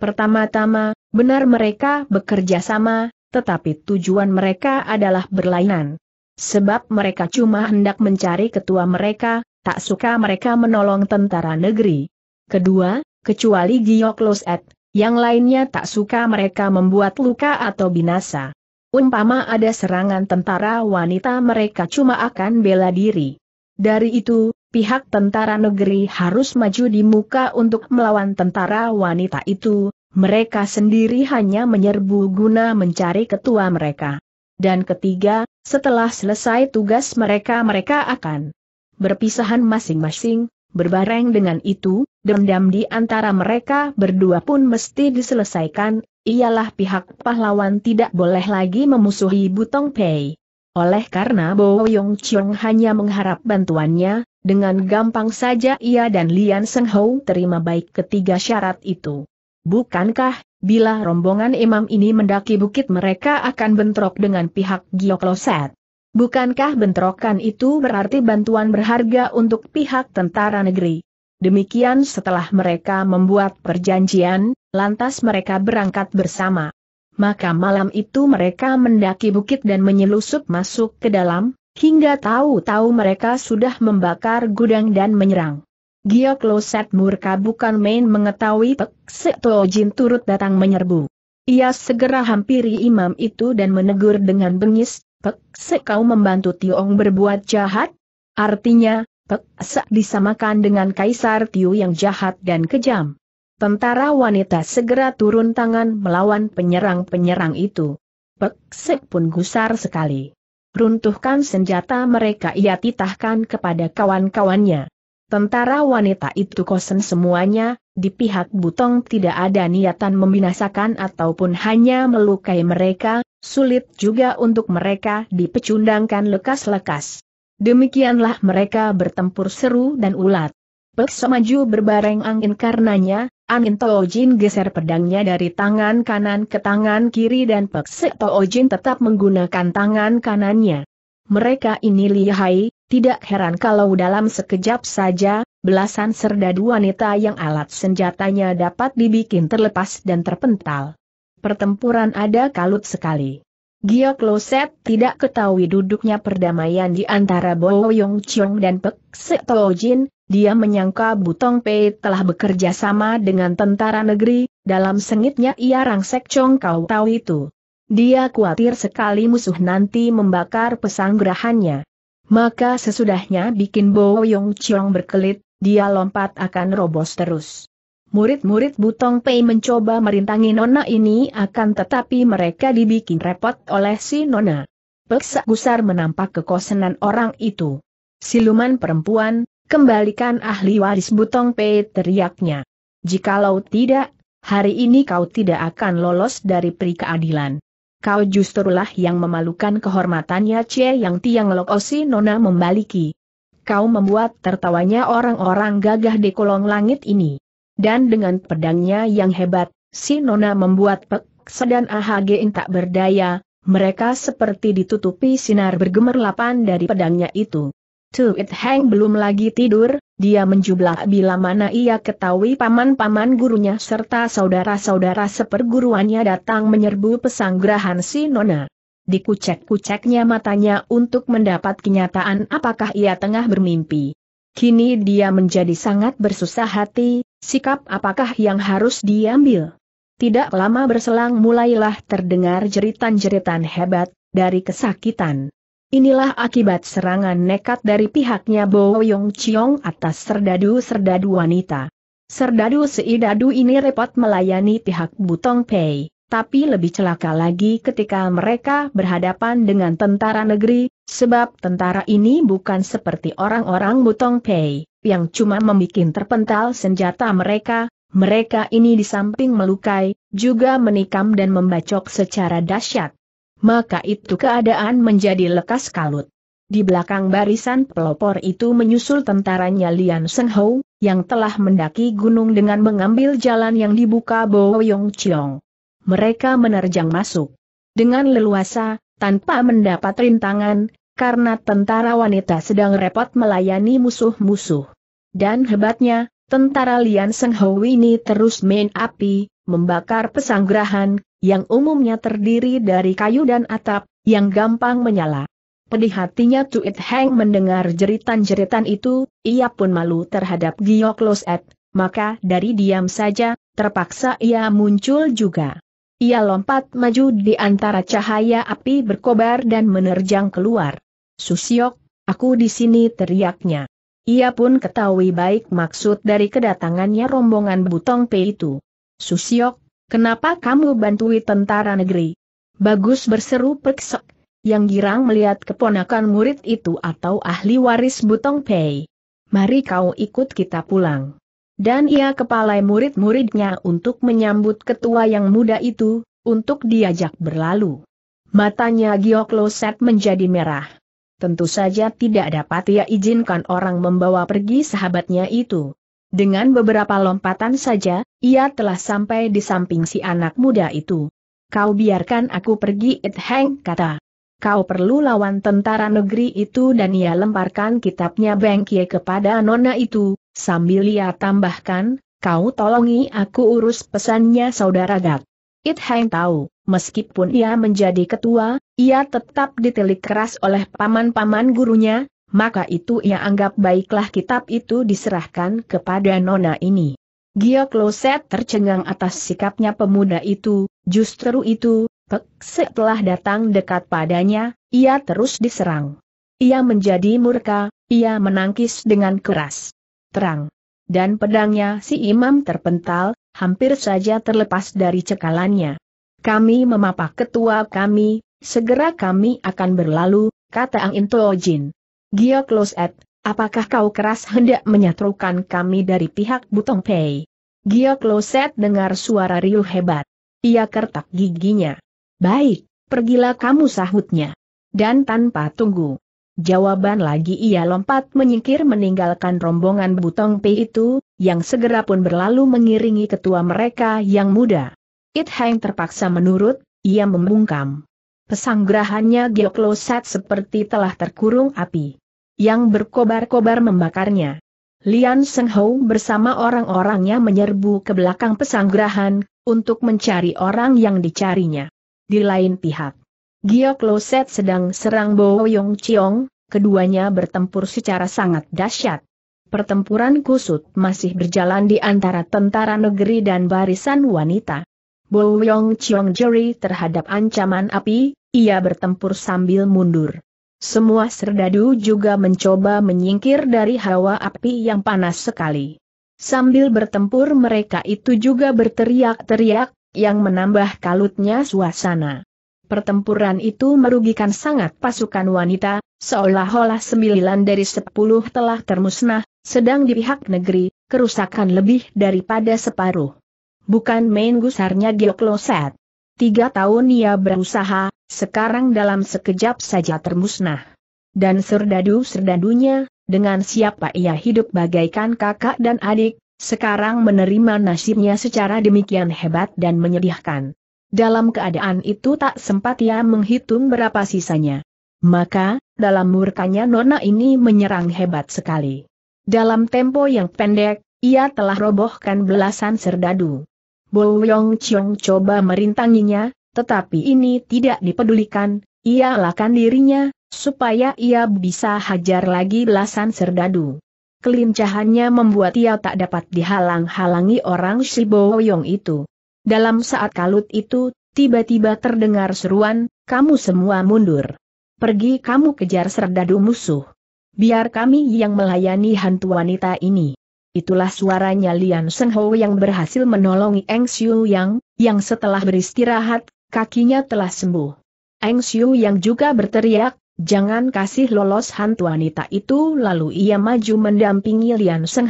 Pertama-tama, benar mereka bekerja sama, tetapi tujuan mereka adalah berlainan. Sebab mereka cuma hendak mencari ketua mereka, tak suka mereka menolong tentara negeri. Kedua, kecuali Giyok Loset, yang lainnya tak suka mereka membuat luka atau binasa. Umpama ada serangan tentara wanita mereka cuma akan bela diri. Dari itu, pihak tentara negeri harus maju di muka untuk melawan tentara wanita itu, mereka sendiri hanya menyerbu guna mencari ketua mereka. Dan ketiga, setelah selesai tugas mereka mereka akan berpisahan masing-masing, berbareng dengan itu, dendam di antara mereka berdua pun mesti diselesaikan, ialah pihak pahlawan tidak boleh lagi memusuhi Butong Pei. Oleh karena Bo Yong Chiong hanya mengharap bantuannya, dengan gampang saja ia dan Lian Seng Hou terima baik ketiga syarat itu. Bukankah, bila rombongan imam ini mendaki bukit mereka akan bentrok dengan pihak Giokloset? Bukankah bentrokan itu berarti bantuan berharga untuk pihak tentara negeri? Demikian setelah mereka membuat perjanjian, lantas mereka berangkat bersama. Maka malam itu mereka mendaki bukit dan menyelusup masuk ke dalam, Hingga tahu-tahu mereka sudah membakar gudang dan menyerang. Giok Loset murka bukan main mengetahui Pek Tojin Jin turut datang menyerbu. Ia segera hampiri imam itu dan menegur dengan bengis, Pek Sek kau membantu Tiong berbuat jahat? Artinya, Pek Sek disamakan dengan Kaisar Tiu yang jahat dan kejam. Tentara wanita segera turun tangan melawan penyerang-penyerang itu. Pek Sek pun gusar sekali. Runtuhkan senjata mereka ia titahkan kepada kawan-kawannya. Tentara wanita itu kosen semuanya, di pihak Butong tidak ada niatan membinasakan ataupun hanya melukai mereka, sulit juga untuk mereka dipecundangkan lekas-lekas. Demikianlah mereka bertempur seru dan ulat. Peksa maju berbareng angin karenanya, Anin Jin geser pedangnya dari tangan kanan ke tangan kiri dan Pekse Jin tetap menggunakan tangan kanannya. Mereka ini lihai, tidak heran kalau dalam sekejap saja, belasan serdadu wanita yang alat senjatanya dapat dibikin terlepas dan terpental. Pertempuran ada kalut sekali. Gia Kloset tidak ketahui duduknya perdamaian di antara Bo Yong Chong dan Pek Se Jin, dia menyangka Butong Pei telah bekerja sama dengan tentara negeri, dalam sengitnya ia rangsek Chong Kau tahu itu. Dia khawatir sekali musuh nanti membakar pesanggerahannya. Maka sesudahnya bikin Bo Yong Chiong berkelit, dia lompat akan robos terus. Murid-murid Butong Pei mencoba merintangi Nona ini akan tetapi mereka dibikin repot oleh si Nona. Peksa gusar menampak kekosenan orang itu. Siluman perempuan, Kembalikan ahli waris Butong Pei teriaknya. Jikalau tidak, hari ini kau tidak akan lolos dari peri keadilan. Kau justrulah yang memalukan kehormatannya Cie Yang Tiang Lokosi Nona membaliki. Kau membuat tertawanya orang-orang gagah di kolong langit ini. Dan dengan pedangnya yang hebat, si Nona membuat pek sedan AHGN tak berdaya, mereka seperti ditutupi sinar bergemerlapan dari pedangnya itu. Tuit Heng belum lagi tidur, dia menjublah bila mana ia ketahui paman-paman gurunya serta saudara-saudara seperguruannya datang menyerbu pesanggrahan si Nona. Dikucek-kuceknya matanya untuk mendapat kenyataan apakah ia tengah bermimpi. Kini dia menjadi sangat bersusah hati, sikap apakah yang harus diambil. Tidak lama berselang mulailah terdengar jeritan-jeritan hebat, dari kesakitan. Inilah akibat serangan nekat dari pihaknya Bo Yong Chiong atas serdadu-serdadu wanita. Serdadu seidadu ini repot melayani pihak Butong Pei, tapi lebih celaka lagi ketika mereka berhadapan dengan tentara negeri, sebab tentara ini bukan seperti orang-orang Butong Pei, yang cuma membuat terpental senjata mereka, mereka ini di samping melukai, juga menikam dan membacok secara dahsyat maka itu keadaan menjadi lekas kalut. Di belakang barisan pelopor itu menyusul tentaranya Lian Seng yang telah mendaki gunung dengan mengambil jalan yang dibuka Bo Yong Chiong. Mereka menerjang masuk. Dengan leluasa, tanpa mendapat rintangan, karena tentara wanita sedang repot melayani musuh-musuh. Dan hebatnya, tentara Lian Seng ini terus main api, membakar pesanggrahan, yang umumnya terdiri dari kayu dan atap, yang gampang menyala. Pedih hatinya Tuit Heng mendengar jeritan-jeritan itu, ia pun malu terhadap Giyok Loset, maka dari diam saja, terpaksa ia muncul juga. Ia lompat maju di antara cahaya api berkobar dan menerjang keluar. Susiok, aku di sini teriaknya. Ia pun ketahui baik maksud dari kedatangannya rombongan Butong P itu. Susiok, Kenapa kamu bantui tentara negeri? Bagus berseru peksek, yang girang melihat keponakan murid itu atau ahli waris Butong Pei. Mari kau ikut kita pulang. Dan ia kepalai murid-muridnya untuk menyambut ketua yang muda itu, untuk diajak berlalu. Matanya Gioklo Set menjadi merah. Tentu saja tidak dapat ia izinkan orang membawa pergi sahabatnya itu. Dengan beberapa lompatan saja, ia telah sampai di samping si anak muda itu. Kau biarkan aku pergi It Heng kata. Kau perlu lawan tentara negeri itu dan ia lemparkan kitabnya Bengkie kepada nona itu, sambil ia tambahkan, kau tolongi aku urus pesannya saudara Gat. It Heng tahu, meskipun ia menjadi ketua, ia tetap ditilik keras oleh paman-paman gurunya, maka itu ia anggap baiklah kitab itu diserahkan kepada nona ini. Gio Kloset tercengang atas sikapnya pemuda itu, justru itu, setelah datang dekat padanya, ia terus diserang. Ia menjadi murka, ia menangkis dengan keras. Terang. Dan pedangnya si imam terpental, hampir saja terlepas dari cekalannya. Kami memapah ketua kami, segera kami akan berlalu, kata Ang Intojin. Gio Kloset, apakah kau keras hendak menyatrukan kami dari pihak Butong Pei? Gio Kloset dengar suara Ryu hebat. Ia kertak giginya. Baik, pergilah kamu sahutnya. Dan tanpa tunggu. Jawaban lagi ia lompat menyingkir meninggalkan rombongan Butong Pei itu, yang segera pun berlalu mengiringi ketua mereka yang muda. It Hang terpaksa menurut, ia membungkam. Pesanggrahannya Gio Sat seperti telah terkurung api yang berkobar-kobar membakarnya. Lian Seng bersama orang-orangnya menyerbu ke belakang pesanggrahan, untuk mencari orang yang dicarinya. Di lain pihak, Giok Loset sedang serang Bo Yong Chiong, keduanya bertempur secara sangat dahsyat. Pertempuran kusut masih berjalan di antara tentara negeri dan barisan wanita. Bo Yong Chiong jeri terhadap ancaman api, ia bertempur sambil mundur. Semua serdadu juga mencoba menyingkir dari hawa api yang panas sekali. Sambil bertempur mereka itu juga berteriak-teriak, yang menambah kalutnya suasana. Pertempuran itu merugikan sangat pasukan wanita, seolah-olah sembilan dari sepuluh telah termusnah, sedang di pihak negeri, kerusakan lebih daripada separuh. Bukan main gusarnya Geokloset. Tiga tahun ia berusaha, sekarang dalam sekejap saja termusnah. Dan serdadu-serdadunya, dengan siapa ia hidup bagaikan kakak dan adik, sekarang menerima nasibnya secara demikian hebat dan menyedihkan. Dalam keadaan itu tak sempat ia menghitung berapa sisanya. Maka, dalam murkanya Nona ini menyerang hebat sekali. Dalam tempo yang pendek, ia telah robohkan belasan serdadu. Bo Yong Chong coba merintanginya, tetapi ini tidak dipedulikan, ia lakukan dirinya, supaya ia bisa hajar lagi belasan serdadu. Kelincahannya membuat ia tak dapat dihalang-halangi orang si Bo Yong itu. Dalam saat kalut itu, tiba-tiba terdengar seruan, kamu semua mundur. Pergi kamu kejar serdadu musuh. Biar kami yang melayani hantu wanita ini. Itulah suaranya Lian Seng yang berhasil menolong Eng Xiu Yang, yang setelah beristirahat, kakinya telah sembuh. Eng Xiu Yang juga berteriak, jangan kasih lolos hantu wanita itu lalu ia maju mendampingi Lian Seng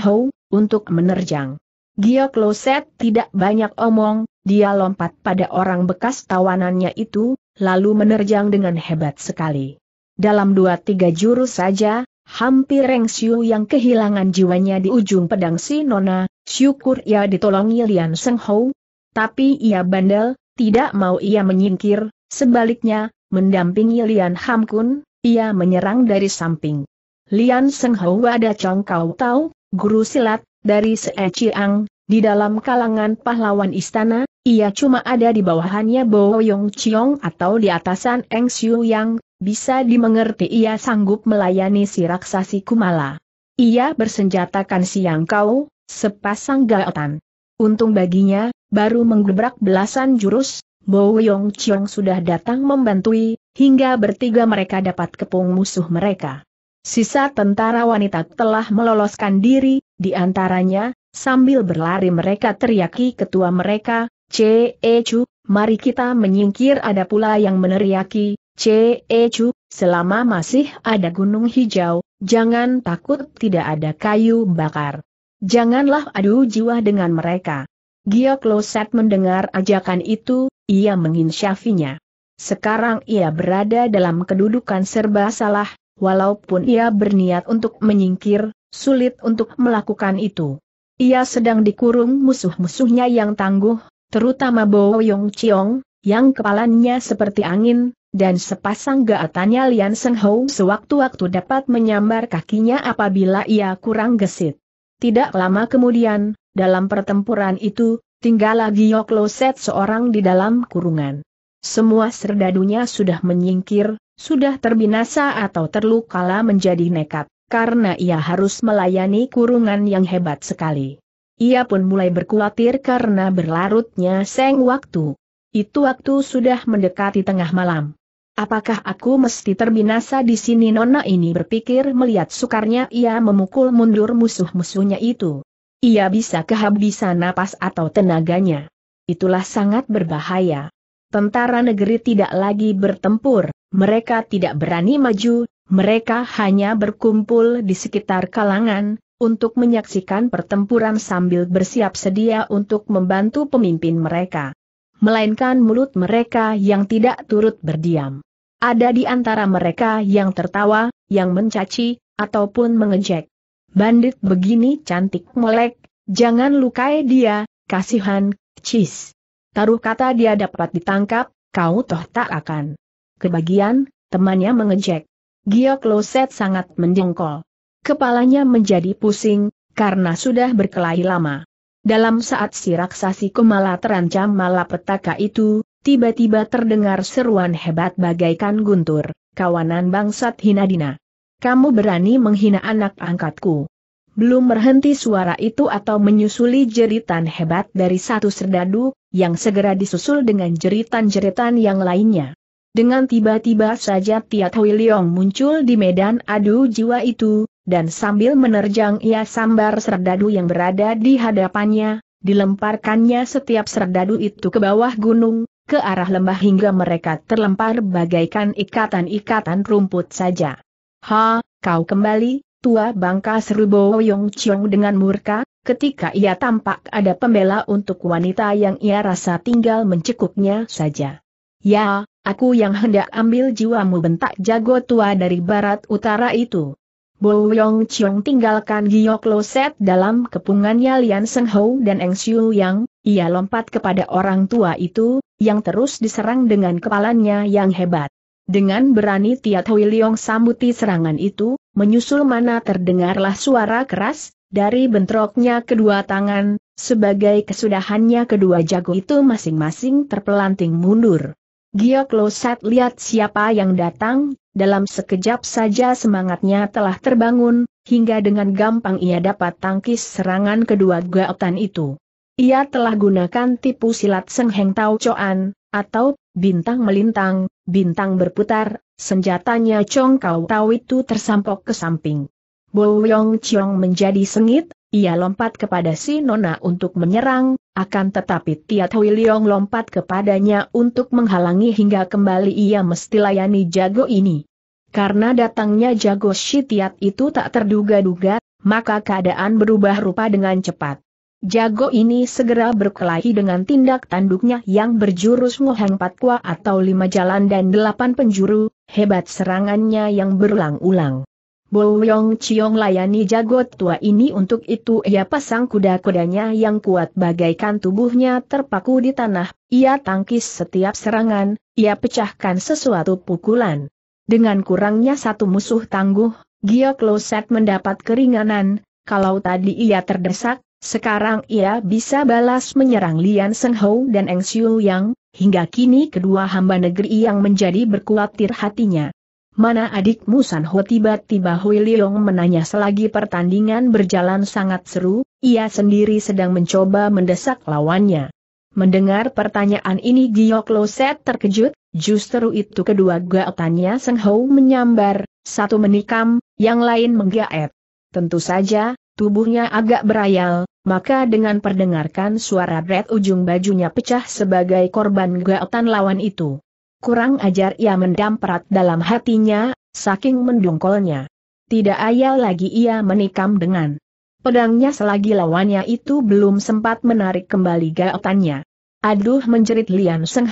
untuk menerjang. Gia Kloset tidak banyak omong, dia lompat pada orang bekas tawanannya itu, lalu menerjang dengan hebat sekali. Dalam dua tiga jurus saja, Hampir Reng Xiu yang kehilangan jiwanya di ujung pedang si Nona, syukur ia ditolongi Lian Seng Hou. Tapi ia bandel, tidak mau ia menyingkir, sebaliknya, mendampingi Lian Hamkun, ia menyerang dari samping. Lian Seng Hou ada congkau tahu, guru silat, dari Se Chiang, di dalam kalangan pahlawan istana, ia cuma ada di bawahannya Bo Yong Chiong atau di atasan Eng Xiu Yang, bisa dimengerti ia sanggup melayani si raksasi Kumala. Ia bersenjatakan siang kau, sepasang gaotan. Untung baginya, baru menggebrak belasan jurus, Bo Yong Chiong sudah datang membantui, hingga bertiga mereka dapat kepung musuh mereka. Sisa tentara wanita telah meloloskan diri, di antaranya, sambil berlari mereka teriaki ketua mereka, C.E. Chu, mari kita menyingkir ada pula yang meneriaki, Chu, e, selama masih ada gunung hijau, jangan takut tidak ada kayu bakar. Janganlah adu jiwa dengan mereka. Gio Loset mendengar ajakan itu, ia menginsyafinya. Sekarang ia berada dalam kedudukan serba salah, walaupun ia berniat untuk menyingkir, sulit untuk melakukan itu. Ia sedang dikurung musuh-musuhnya yang tangguh, terutama Bo Yong Chiong, yang kepalanya seperti angin, dan sepasang gaatannya Lian Seng Hou sewaktu-waktu dapat menyambar kakinya apabila ia kurang gesit. Tidak lama kemudian, dalam pertempuran itu, tinggal tinggallah Giyok Loset seorang di dalam kurungan. Semua serdadunya sudah menyingkir, sudah terbinasa atau terlukala menjadi nekat, karena ia harus melayani kurungan yang hebat sekali. Ia pun mulai berkulatir karena berlarutnya seng waktu. Itu waktu sudah mendekati tengah malam. Apakah aku mesti terbinasa di sini nona ini berpikir melihat sukarnya ia memukul mundur musuh-musuhnya itu. Ia bisa kehabisan napas atau tenaganya. Itulah sangat berbahaya. Tentara negeri tidak lagi bertempur, mereka tidak berani maju, mereka hanya berkumpul di sekitar kalangan, untuk menyaksikan pertempuran sambil bersiap sedia untuk membantu pemimpin mereka melainkan mulut mereka yang tidak turut berdiam. Ada di antara mereka yang tertawa, yang mencaci, ataupun mengejek. Bandit begini cantik melek, jangan lukai dia, kasihan, cis. Taruh kata dia dapat ditangkap, kau toh tak akan. Kebagian, temannya mengejek. Giok Loset sangat menjengkol. Kepalanya menjadi pusing, karena sudah berkelahi lama. Dalam saat si raksasi Kumala terancam malapetaka itu, tiba-tiba terdengar seruan hebat bagaikan guntur, kawanan bangsat Hinadina. Kamu berani menghina anak angkatku. Belum berhenti suara itu atau menyusuli jeritan hebat dari satu serdadu, yang segera disusul dengan jeritan-jeritan yang lainnya. Dengan tiba-tiba saja Tia Leong muncul di medan adu jiwa itu, dan sambil menerjang ia sambar serdadu yang berada di hadapannya, dilemparkannya setiap serdadu itu ke bawah gunung, ke arah lembah hingga mereka terlempar bagaikan ikatan-ikatan rumput saja. Ha, kau kembali, tua bangka seru Boyong Chiong dengan murka, ketika ia tampak ada pembela untuk wanita yang ia rasa tinggal mencekuknya saja. Ya, aku yang hendak ambil jiwamu bentak jago tua dari barat utara itu. Boyong Yong Chiong tinggalkan Giok loset dalam kepungannya Lian Seng Hou dan Eng Xiu Yang, ia lompat kepada orang tua itu, yang terus diserang dengan kepalanya yang hebat. Dengan berani Tiat Hui Leong sambuti serangan itu, menyusul mana terdengarlah suara keras, dari bentroknya kedua tangan, sebagai kesudahannya kedua jago itu masing-masing terpelanting mundur. Giokloset lihat siapa yang datang, dalam sekejap saja semangatnya telah terbangun, hingga dengan gampang ia dapat tangkis serangan kedua gaotan itu. Ia telah gunakan tipu silat Sengheng Tau Coan, atau bintang melintang, bintang berputar, senjatanya Chong Kau Tau itu tersampok ke samping. Bo Yong Chiong menjadi sengit, ia lompat kepada si Nona untuk menyerang, akan tetapi Tiat Hui Leong lompat kepadanya untuk menghalangi hingga kembali ia mesti layani jago ini. Karena datangnya jago si Tiat itu tak terduga-duga, maka keadaan berubah rupa dengan cepat. Jago ini segera berkelahi dengan tindak tanduknya yang berjurus ngoheng patwa atau lima jalan dan delapan penjuru, hebat serangannya yang berulang-ulang. Boyong Yong Chiong layani jago tua ini untuk itu ia pasang kuda-kudanya yang kuat bagaikan tubuhnya terpaku di tanah, ia tangkis setiap serangan, ia pecahkan sesuatu pukulan. Dengan kurangnya satu musuh tangguh, Gio Kloset mendapat keringanan, kalau tadi ia terdesak, sekarang ia bisa balas menyerang Lian Seng Hou dan Eng Siu Yang, hingga kini kedua hamba negeri yang menjadi berkuatir hatinya. Mana adikmu Ho tiba-tiba Hui Liong menanya selagi pertandingan berjalan sangat seru, ia sendiri sedang mencoba mendesak lawannya. Mendengar pertanyaan ini Giok Lo Set terkejut, justru itu kedua gaotannya Seng Ho menyambar, satu menikam, yang lain menggaet. Tentu saja, tubuhnya agak berayal, maka dengan perdengarkan suara Red ujung bajunya pecah sebagai korban gaotan lawan itu. Kurang ajar ia mendamprat dalam hatinya, saking mendongkolnya. Tidak ayal lagi ia menikam dengan pedangnya selagi lawannya itu belum sempat menarik kembali gaotannya. Aduh menjerit Lian Seng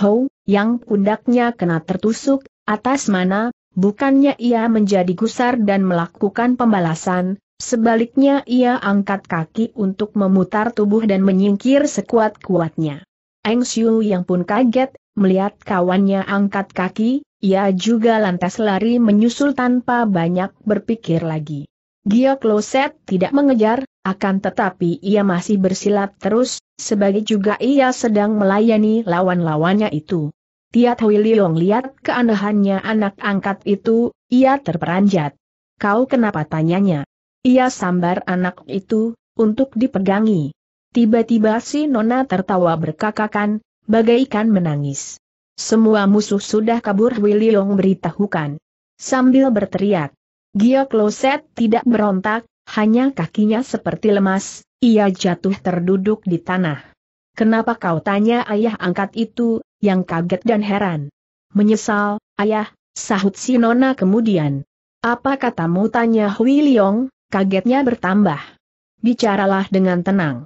yang pundaknya kena tertusuk, atas mana, bukannya ia menjadi gusar dan melakukan pembalasan, Sebaliknya ia angkat kaki untuk memutar tubuh dan menyingkir sekuat-kuatnya. Eng Xiu yang pun kaget, Melihat kawannya angkat kaki, ia juga lantas lari menyusul tanpa banyak berpikir lagi. Gia Kloset tidak mengejar, akan tetapi ia masih bersilat terus, sebagai juga ia sedang melayani lawan-lawannya itu. Tiat Hui Liong lihat keanehannya anak angkat itu, ia terperanjat. Kau kenapa tanyanya? Ia sambar anak itu, untuk dipegangi. Tiba-tiba si Nona tertawa berkakakan, Bagaikan menangis. Semua musuh sudah kabur Long beritahukan. Sambil berteriak. Gio Kloset tidak berontak, hanya kakinya seperti lemas, ia jatuh terduduk di tanah. Kenapa kau tanya ayah angkat itu, yang kaget dan heran. Menyesal, ayah, sahut si Nona kemudian. Apa katamu tanya Hui Liong, kagetnya bertambah. Bicaralah dengan tenang.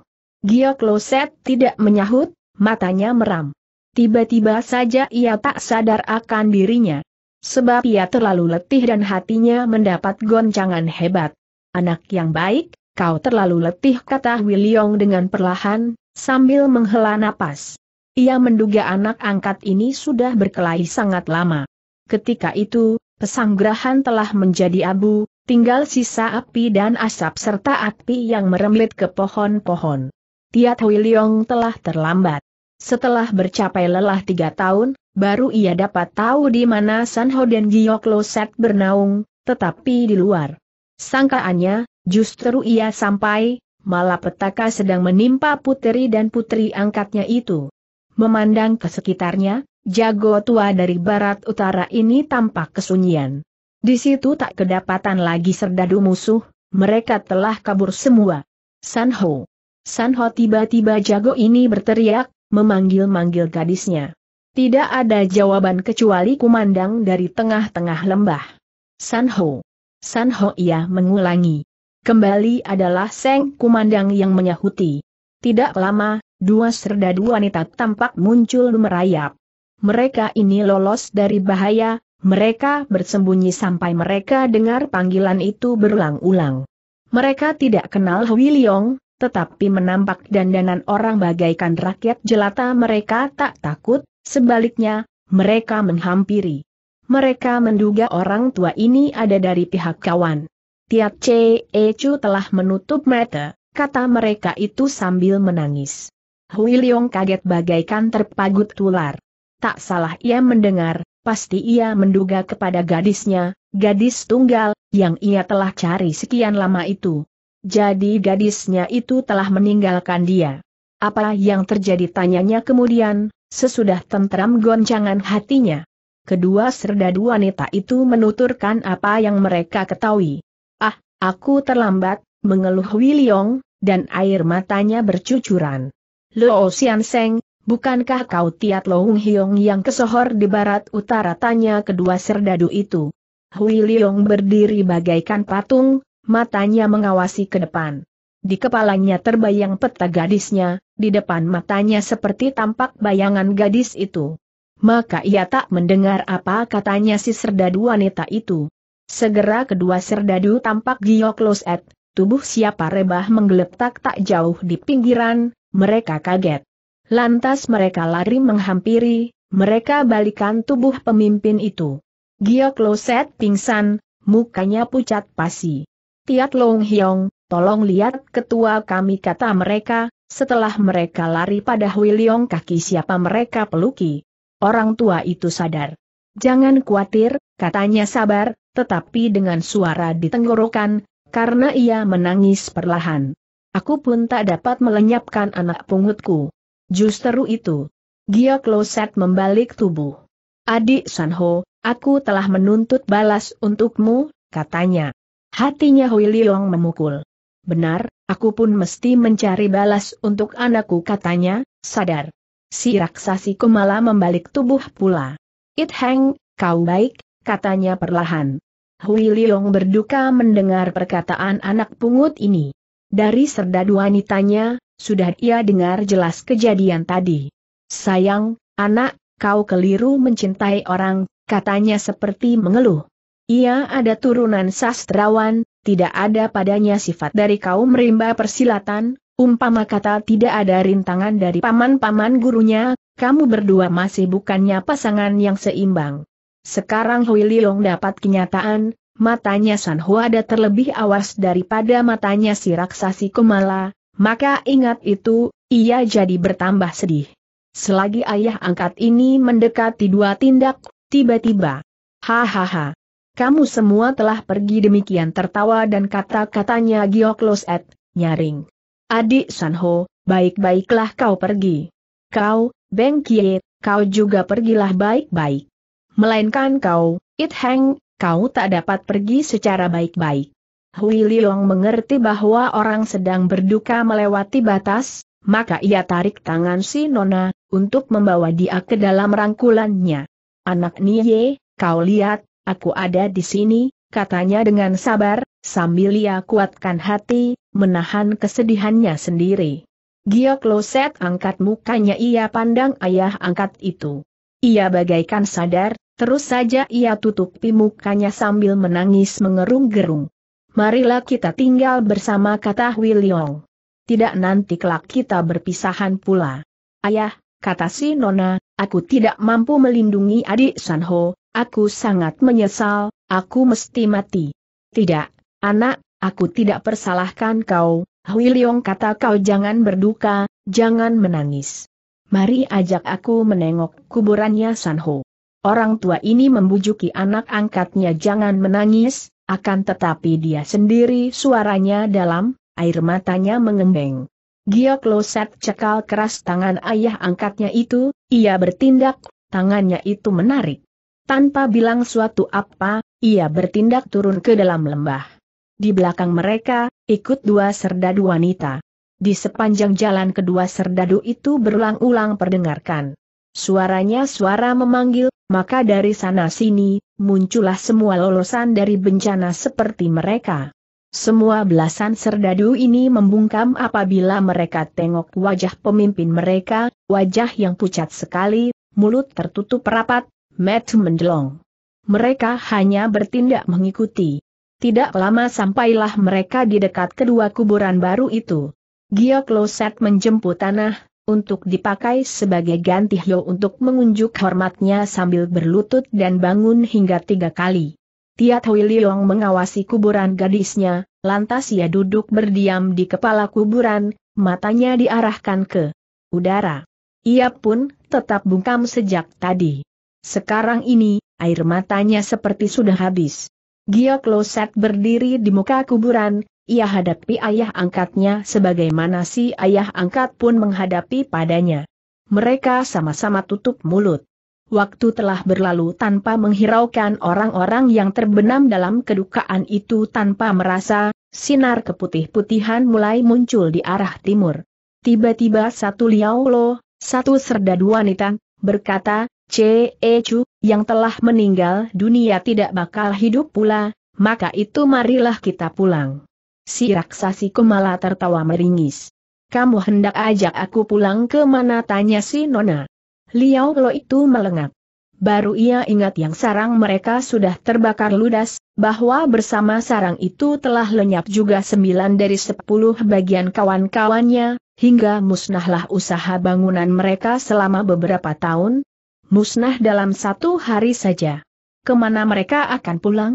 Gio Kloset tidak menyahut, matanya meram. Tiba-tiba saja ia tak sadar akan dirinya. Sebab ia terlalu letih dan hatinya mendapat goncangan hebat. Anak yang baik, kau terlalu letih kata Wiliong dengan perlahan, sambil menghela napas. Ia menduga anak angkat ini sudah berkelahi sangat lama. Ketika itu, pesanggrahan telah menjadi abu, tinggal sisa api dan asap serta api yang merembet ke pohon-pohon. Tiat Wiliong telah terlambat. Setelah bercapai lelah tiga tahun, baru ia dapat tahu di mana Sanho dan Gioklo Set bernaung, tetapi di luar. Sangkaannya, justru ia sampai, malah petaka sedang menimpa puteri dan putri angkatnya itu. Memandang ke sekitarnya, jago tua dari barat utara ini tampak kesunyian. Di situ tak kedapatan lagi serdadu musuh, mereka telah kabur semua. Sanho. Sanho tiba-tiba jago ini berteriak, memanggil-manggil gadisnya. Tidak ada jawaban kecuali kumandang dari tengah-tengah lembah. Sanho. Sanho ia mengulangi. Kembali adalah Seng Kumandang yang menyahuti. Tidak lama, dua serdadu wanita tampak muncul merayap. Mereka ini lolos dari bahaya, mereka bersembunyi sampai mereka dengar panggilan itu berulang-ulang. Mereka tidak kenal Hui Leong, tetapi menampak dandanan orang bagaikan rakyat jelata mereka tak takut, sebaliknya, mereka menghampiri. Mereka menduga orang tua ini ada dari pihak kawan. Tiat C. E. Chu telah menutup mata, kata mereka itu sambil menangis. Hui Leong kaget bagaikan terpagut tular. Tak salah ia mendengar, pasti ia menduga kepada gadisnya, gadis tunggal, yang ia telah cari sekian lama itu. Jadi gadisnya itu telah meninggalkan dia. Apa yang terjadi tanyanya kemudian, sesudah tentram goncangan hatinya. Kedua serdadu wanita itu menuturkan apa yang mereka ketahui. Ah, aku terlambat, mengeluh Wiliong, dan air matanya bercucuran. Lo Sian Seng, bukankah kau Tiat Loung Hiong yang kesohor di barat utara tanya kedua serdadu itu? Hui berdiri bagaikan patung, matanya mengawasi ke depan. Di kepalanya terbayang peta gadisnya, di depan matanya seperti tampak bayangan gadis itu. Maka ia tak mendengar apa katanya si serdadu wanita itu. Segera kedua serdadu tampak giokloset, tubuh siapa rebah menggeletak tak jauh di pinggiran, mereka kaget. Lantas mereka lari menghampiri, mereka balikan tubuh pemimpin itu. Giokloset pingsan, mukanya pucat pasi. Tiat Long Hiong, tolong lihat ketua kami kata mereka, setelah mereka lari pada Hui Leong kaki siapa mereka peluki. Orang tua itu sadar. Jangan khawatir, katanya sabar, tetapi dengan suara ditenggorokan, karena ia menangis perlahan. Aku pun tak dapat melenyapkan anak pungutku. Justru itu. Gia Kloset membalik tubuh. Adik Sanho, aku telah menuntut balas untukmu, katanya. Hatinya Hui Liong memukul. Benar, aku pun mesti mencari balas untuk anakku katanya, sadar. Si raksasi kumala membalik tubuh pula. It Heng, kau baik, katanya perlahan. Hui Liong berduka mendengar perkataan anak pungut ini. Dari serdadu wanitanya, sudah ia dengar jelas kejadian tadi. Sayang, anak, kau keliru mencintai orang, katanya seperti mengeluh. Ia ada turunan sastrawan, tidak ada padanya sifat dari kaum rimba persilatan, umpama kata tidak ada rintangan dari paman-paman gurunya, kamu berdua masih bukannya pasangan yang seimbang. Sekarang Hui Liong dapat kenyataan, matanya San Hua ada terlebih awas daripada matanya si raksasi Kumala, maka ingat itu, ia jadi bertambah sedih. Selagi ayah angkat ini mendekati dua tindak, tiba-tiba. Hahaha kamu semua telah pergi demikian tertawa dan kata-katanya loset, nyaring. Adik Sanho, baik-baiklah kau pergi. Kau, Beng Kie, kau juga pergilah baik-baik. Melainkan kau, It Heng, kau tak dapat pergi secara baik-baik. Hui Liong mengerti bahwa orang sedang berduka melewati batas, maka ia tarik tangan si Nona, untuk membawa dia ke dalam rangkulannya. Anak Nye, kau lihat, Aku ada di sini, katanya dengan sabar, sambil ia kuatkan hati, menahan kesedihannya sendiri. Giok Loset angkat mukanya ia pandang ayah angkat itu. Ia bagaikan sadar, terus saja ia tutupi mukanya sambil menangis mengerung-gerung. Marilah kita tinggal bersama kata Wiliong. Tidak nanti kelak kita berpisahan pula. Ayah, kata si Nona, aku tidak mampu melindungi adik Sanho, aku sangat menyesal, aku mesti mati. Tidak, anak, aku tidak persalahkan kau, Hui Leong kata kau jangan berduka, jangan menangis. Mari ajak aku menengok kuburannya Sanho. Orang tua ini membujuki anak angkatnya jangan menangis, akan tetapi dia sendiri suaranya dalam, air matanya mengembeng. Giok Loset cekal keras tangan ayah angkatnya itu, ia bertindak, tangannya itu menarik. Tanpa bilang suatu apa, ia bertindak turun ke dalam lembah. Di belakang mereka, ikut dua serdadu wanita. Di sepanjang jalan kedua serdadu itu berulang-ulang perdengarkan. Suaranya suara memanggil, maka dari sana-sini, muncullah semua lolosan dari bencana seperti mereka. Semua belasan serdadu ini membungkam apabila mereka tengok wajah pemimpin mereka, wajah yang pucat sekali, mulut tertutup rapat, mata mendelong. Mereka hanya bertindak mengikuti. Tidak lama sampailah mereka di dekat kedua kuburan baru itu. Gio Kloset menjemput tanah, untuk dipakai sebagai ganti hyo untuk mengunjuk hormatnya sambil berlutut dan bangun hingga tiga kali. Tiat Hui Liong mengawasi kuburan gadisnya, lantas ia duduk berdiam di kepala kuburan, matanya diarahkan ke udara. Ia pun tetap bungkam sejak tadi. Sekarang ini, air matanya seperti sudah habis. Giok Loset berdiri di muka kuburan, ia hadapi ayah angkatnya sebagaimana si ayah angkat pun menghadapi padanya. Mereka sama-sama tutup mulut. Waktu telah berlalu tanpa menghiraukan orang-orang yang terbenam dalam kedukaan itu tanpa merasa, sinar keputih-putihan mulai muncul di arah timur. Tiba-tiba satu Liao Lo, satu serdadu wanita, berkata, C. E Chu, yang telah meninggal dunia tidak bakal hidup pula, maka itu marilah kita pulang. Si raksasi Kumala tertawa meringis. Kamu hendak ajak aku pulang ke mana tanya si Nona. Liao Lo itu melengak. Baru ia ingat yang sarang mereka sudah terbakar ludas, bahwa bersama sarang itu telah lenyap juga sembilan dari sepuluh bagian kawan-kawannya, hingga musnahlah usaha bangunan mereka selama beberapa tahun. Musnah dalam satu hari saja. Kemana mereka akan pulang?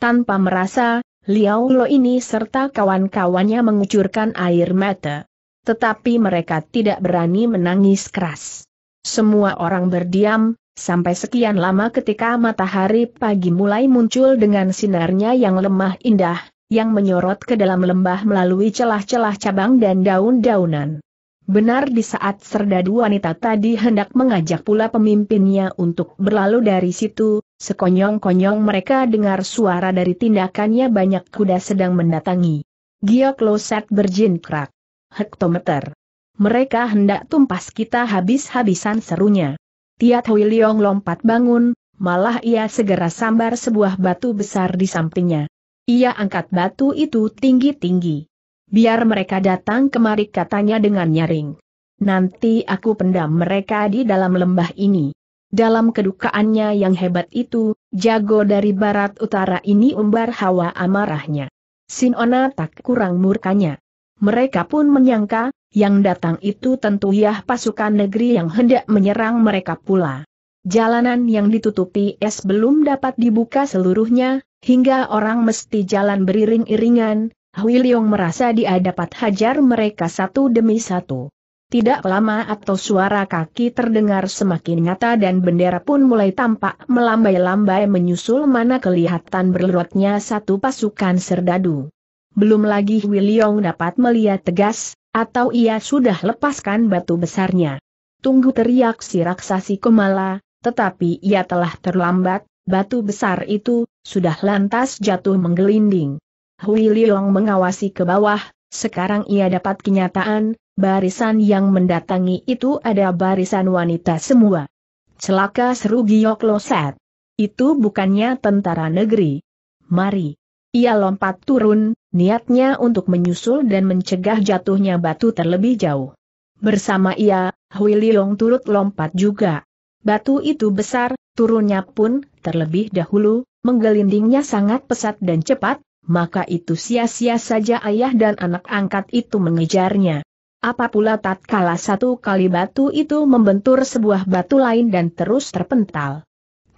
Tanpa merasa, Liao Lo ini serta kawan-kawannya mengucurkan air mata. Tetapi mereka tidak berani menangis keras. Semua orang berdiam, sampai sekian lama ketika matahari pagi mulai muncul dengan sinarnya yang lemah indah, yang menyorot ke dalam lembah melalui celah-celah cabang dan daun-daunan. Benar di saat serdadu wanita tadi hendak mengajak pula pemimpinnya untuk berlalu dari situ, sekonyong-konyong mereka dengar suara dari tindakannya banyak kuda sedang mendatangi. Giok Loset berjingkrak. Hektometer mereka hendak tumpas kita habis-habisan serunya. Tiat Hui Leong lompat bangun, malah ia segera sambar sebuah batu besar di sampingnya. Ia angkat batu itu tinggi-tinggi. Biar mereka datang kemari katanya dengan nyaring. Nanti aku pendam mereka di dalam lembah ini. Dalam kedukaannya yang hebat itu, jago dari barat utara ini umbar hawa amarahnya. Sinona tak kurang murkanya. Mereka pun menyangka, yang datang itu tentu ya pasukan negeri yang hendak menyerang mereka pula. Jalanan yang ditutupi es belum dapat dibuka seluruhnya, hingga orang mesti jalan beriring-iringan, Hui merasa dia dapat hajar mereka satu demi satu. Tidak lama atau suara kaki terdengar semakin nyata dan bendera pun mulai tampak melambai-lambai menyusul mana kelihatan berlurutnya satu pasukan serdadu. Belum lagi Hui dapat melihat tegas, atau ia sudah lepaskan batu besarnya. Tunggu teriak si raksasi Kumala, tetapi ia telah terlambat, batu besar itu, sudah lantas jatuh menggelinding. Hui Liong mengawasi ke bawah, sekarang ia dapat kenyataan, barisan yang mendatangi itu ada barisan wanita semua. Celaka seru Giok Loset. Itu bukannya tentara negeri. Mari. Ia lompat turun, niatnya untuk menyusul dan mencegah jatuhnya batu terlebih jauh. Bersama ia, Hui Liong turut lompat juga. Batu itu besar, turunnya pun, terlebih dahulu, menggelindingnya sangat pesat dan cepat, maka itu sia-sia saja ayah dan anak angkat itu mengejarnya. Apa pula tatkala satu kali batu itu membentur sebuah batu lain dan terus terpental.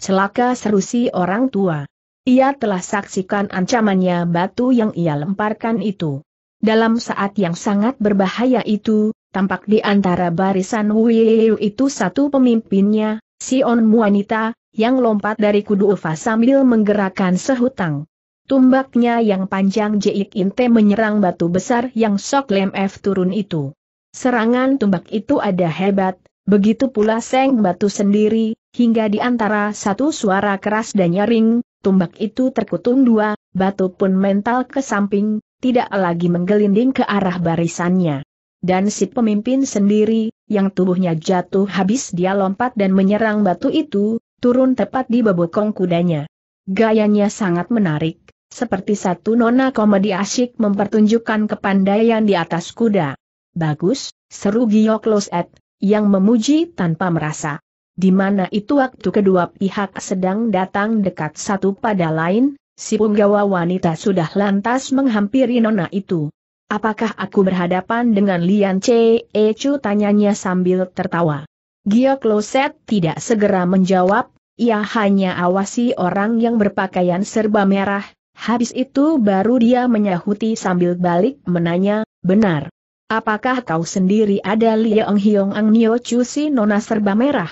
Celaka seru si orang tua. Ia telah saksikan ancamannya batu yang ia lemparkan itu. Dalam saat yang sangat berbahaya itu, tampak di antara barisan Wiu itu satu pemimpinnya, Sion Muanita, yang lompat dari kudu Ufa sambil menggerakkan sehutang. Tumbaknya yang panjang Jik Inte menyerang batu besar yang Sok Lem F turun itu. Serangan tumbak itu ada hebat, begitu pula Seng Batu sendiri, hingga di antara satu suara keras dan nyaring, Tumbak itu terkutung dua, batu pun mental ke samping, tidak lagi menggelinding ke arah barisannya. Dan si pemimpin sendiri, yang tubuhnya jatuh habis dia lompat dan menyerang batu itu, turun tepat di bebokong kudanya. Gayanya sangat menarik, seperti satu nona komedi asyik mempertunjukkan kepandaian di atas kuda. Bagus, seru Giyok Loset, yang memuji tanpa merasa di mana itu waktu kedua pihak sedang datang dekat satu pada lain, si punggawa wanita sudah lantas menghampiri nona itu. Apakah aku berhadapan dengan Lian Che Echu tanyanya sambil tertawa. Gio Kloset tidak segera menjawab, ia hanya awasi orang yang berpakaian serba merah, habis itu baru dia menyahuti sambil balik menanya, benar. Apakah kau sendiri ada Liang Hiong Ang Nio Chu si nona serba merah?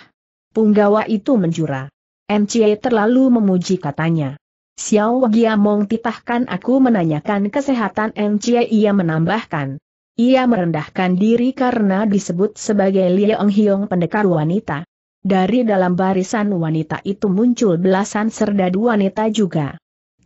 Punggawa itu menjura. MCA terlalu memuji katanya. Xiao Giamong titahkan aku menanyakan kesehatan MCA ia menambahkan. Ia merendahkan diri karena disebut sebagai Liang Hiong pendekar wanita. Dari dalam barisan wanita itu muncul belasan serdadu wanita juga.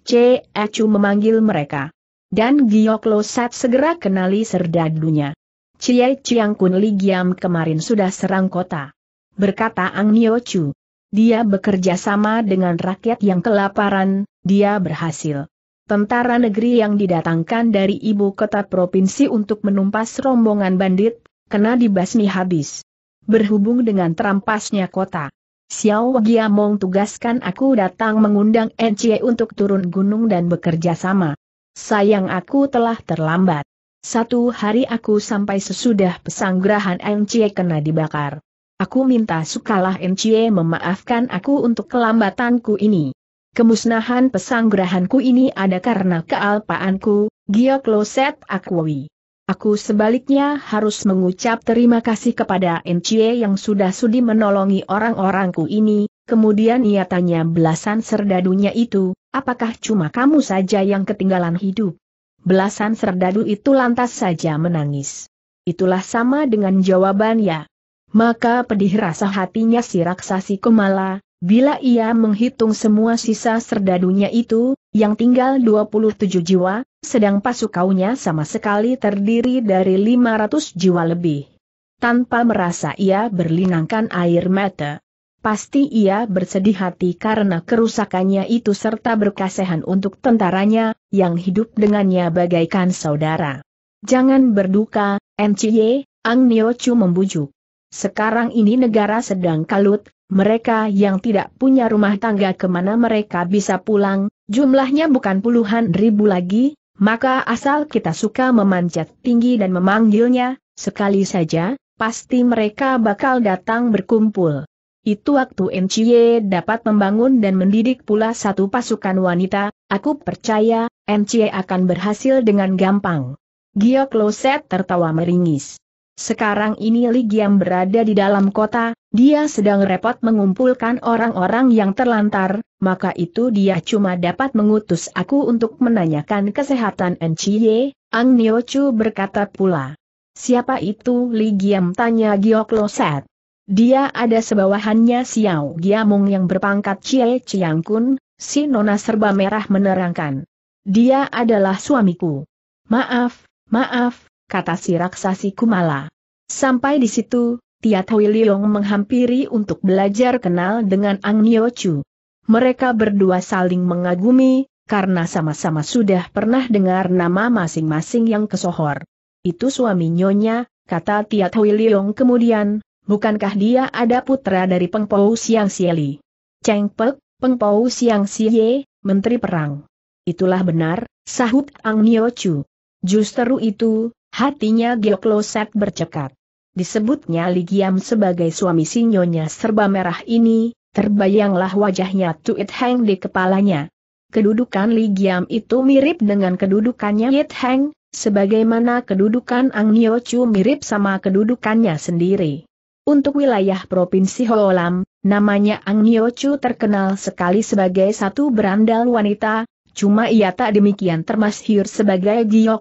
C. acu memanggil mereka. Dan Giok Lo Sat segera kenali serdadunya. Chie Chiang Kun Li Giam kemarin sudah serang kota berkata Ang Nio Chu. Dia bekerja sama dengan rakyat yang kelaparan, dia berhasil. Tentara negeri yang didatangkan dari ibu kota provinsi untuk menumpas rombongan bandit, kena dibasmi habis. Berhubung dengan terampasnya kota. Xiao Giamong tugaskan aku datang mengundang NCE untuk turun gunung dan bekerja sama. Sayang aku telah terlambat. Satu hari aku sampai sesudah pesanggrahan NCE kena dibakar. Aku minta sukalah Encie memaafkan aku untuk kelambatanku ini. Kemusnahan pesanggrahanku ini ada karena kealpaanku, Gio Closet Akwi. Aku sebaliknya harus mengucap terima kasih kepada Encie yang sudah sudi menolongi orang-orangku ini, kemudian ia tanya belasan serdadunya itu, apakah cuma kamu saja yang ketinggalan hidup? Belasan serdadu itu lantas saja menangis. Itulah sama dengan jawabannya. Maka pedih rasa hatinya si raksasi Kumala, bila ia menghitung semua sisa serdadunya itu, yang tinggal 27 jiwa, sedang pasukaunya sama sekali terdiri dari 500 jiwa lebih. Tanpa merasa ia berlinangkan air mata. Pasti ia bersedih hati karena kerusakannya itu serta berkasehan untuk tentaranya, yang hidup dengannya bagaikan saudara. Jangan berduka, MCY, Ang Niochu membujuk. Sekarang ini negara sedang kalut, mereka yang tidak punya rumah tangga kemana mereka bisa pulang, jumlahnya bukan puluhan ribu lagi, maka asal kita suka memanjat tinggi dan memanggilnya, sekali saja, pasti mereka bakal datang berkumpul. Itu waktu NCY dapat membangun dan mendidik pula satu pasukan wanita, aku percaya, NCY akan berhasil dengan gampang. Gio Kloset tertawa meringis. Sekarang ini Li Giam berada di dalam kota, dia sedang repot mengumpulkan orang-orang yang terlantar, maka itu dia cuma dapat mengutus aku untuk menanyakan kesehatan Enciye, Ang Niochu berkata pula. Siapa itu Li Giam? tanya Loset? Dia ada sebawahannya Xiao Giamung yang berpangkat Cie Kun, si nona serba merah menerangkan. Dia adalah suamiku. Maaf, maaf, kata si raksasi Kumala. Sampai di situ, Tiat Hui Liong menghampiri untuk belajar kenal dengan Ang Nio Chu. Mereka berdua saling mengagumi, karena sama-sama sudah pernah dengar nama masing-masing yang kesohor. Itu suami nyonya, kata Tiat Hui Liong kemudian, bukankah dia ada putra dari Peng Pou Siang Sieli? Cheng Pek, Peng Pou Siang Siye, Menteri Perang. Itulah benar, sahut Ang Nio Chu. Justru itu, Hatinya Geokloset bercekat. Disebutnya Ligiam sebagai suami sinyonya serba merah ini, terbayanglah wajahnya Tuit Heng di kepalanya. Kedudukan Ligiam itu mirip dengan kedudukannya Yit Heng, sebagaimana kedudukan Ang Nyo Chu mirip sama kedudukannya sendiri. Untuk wilayah Provinsi Hoolam, namanya Ang Nyo Chu terkenal sekali sebagai satu berandal wanita, cuma ia tak demikian termasyhur sebagai Gio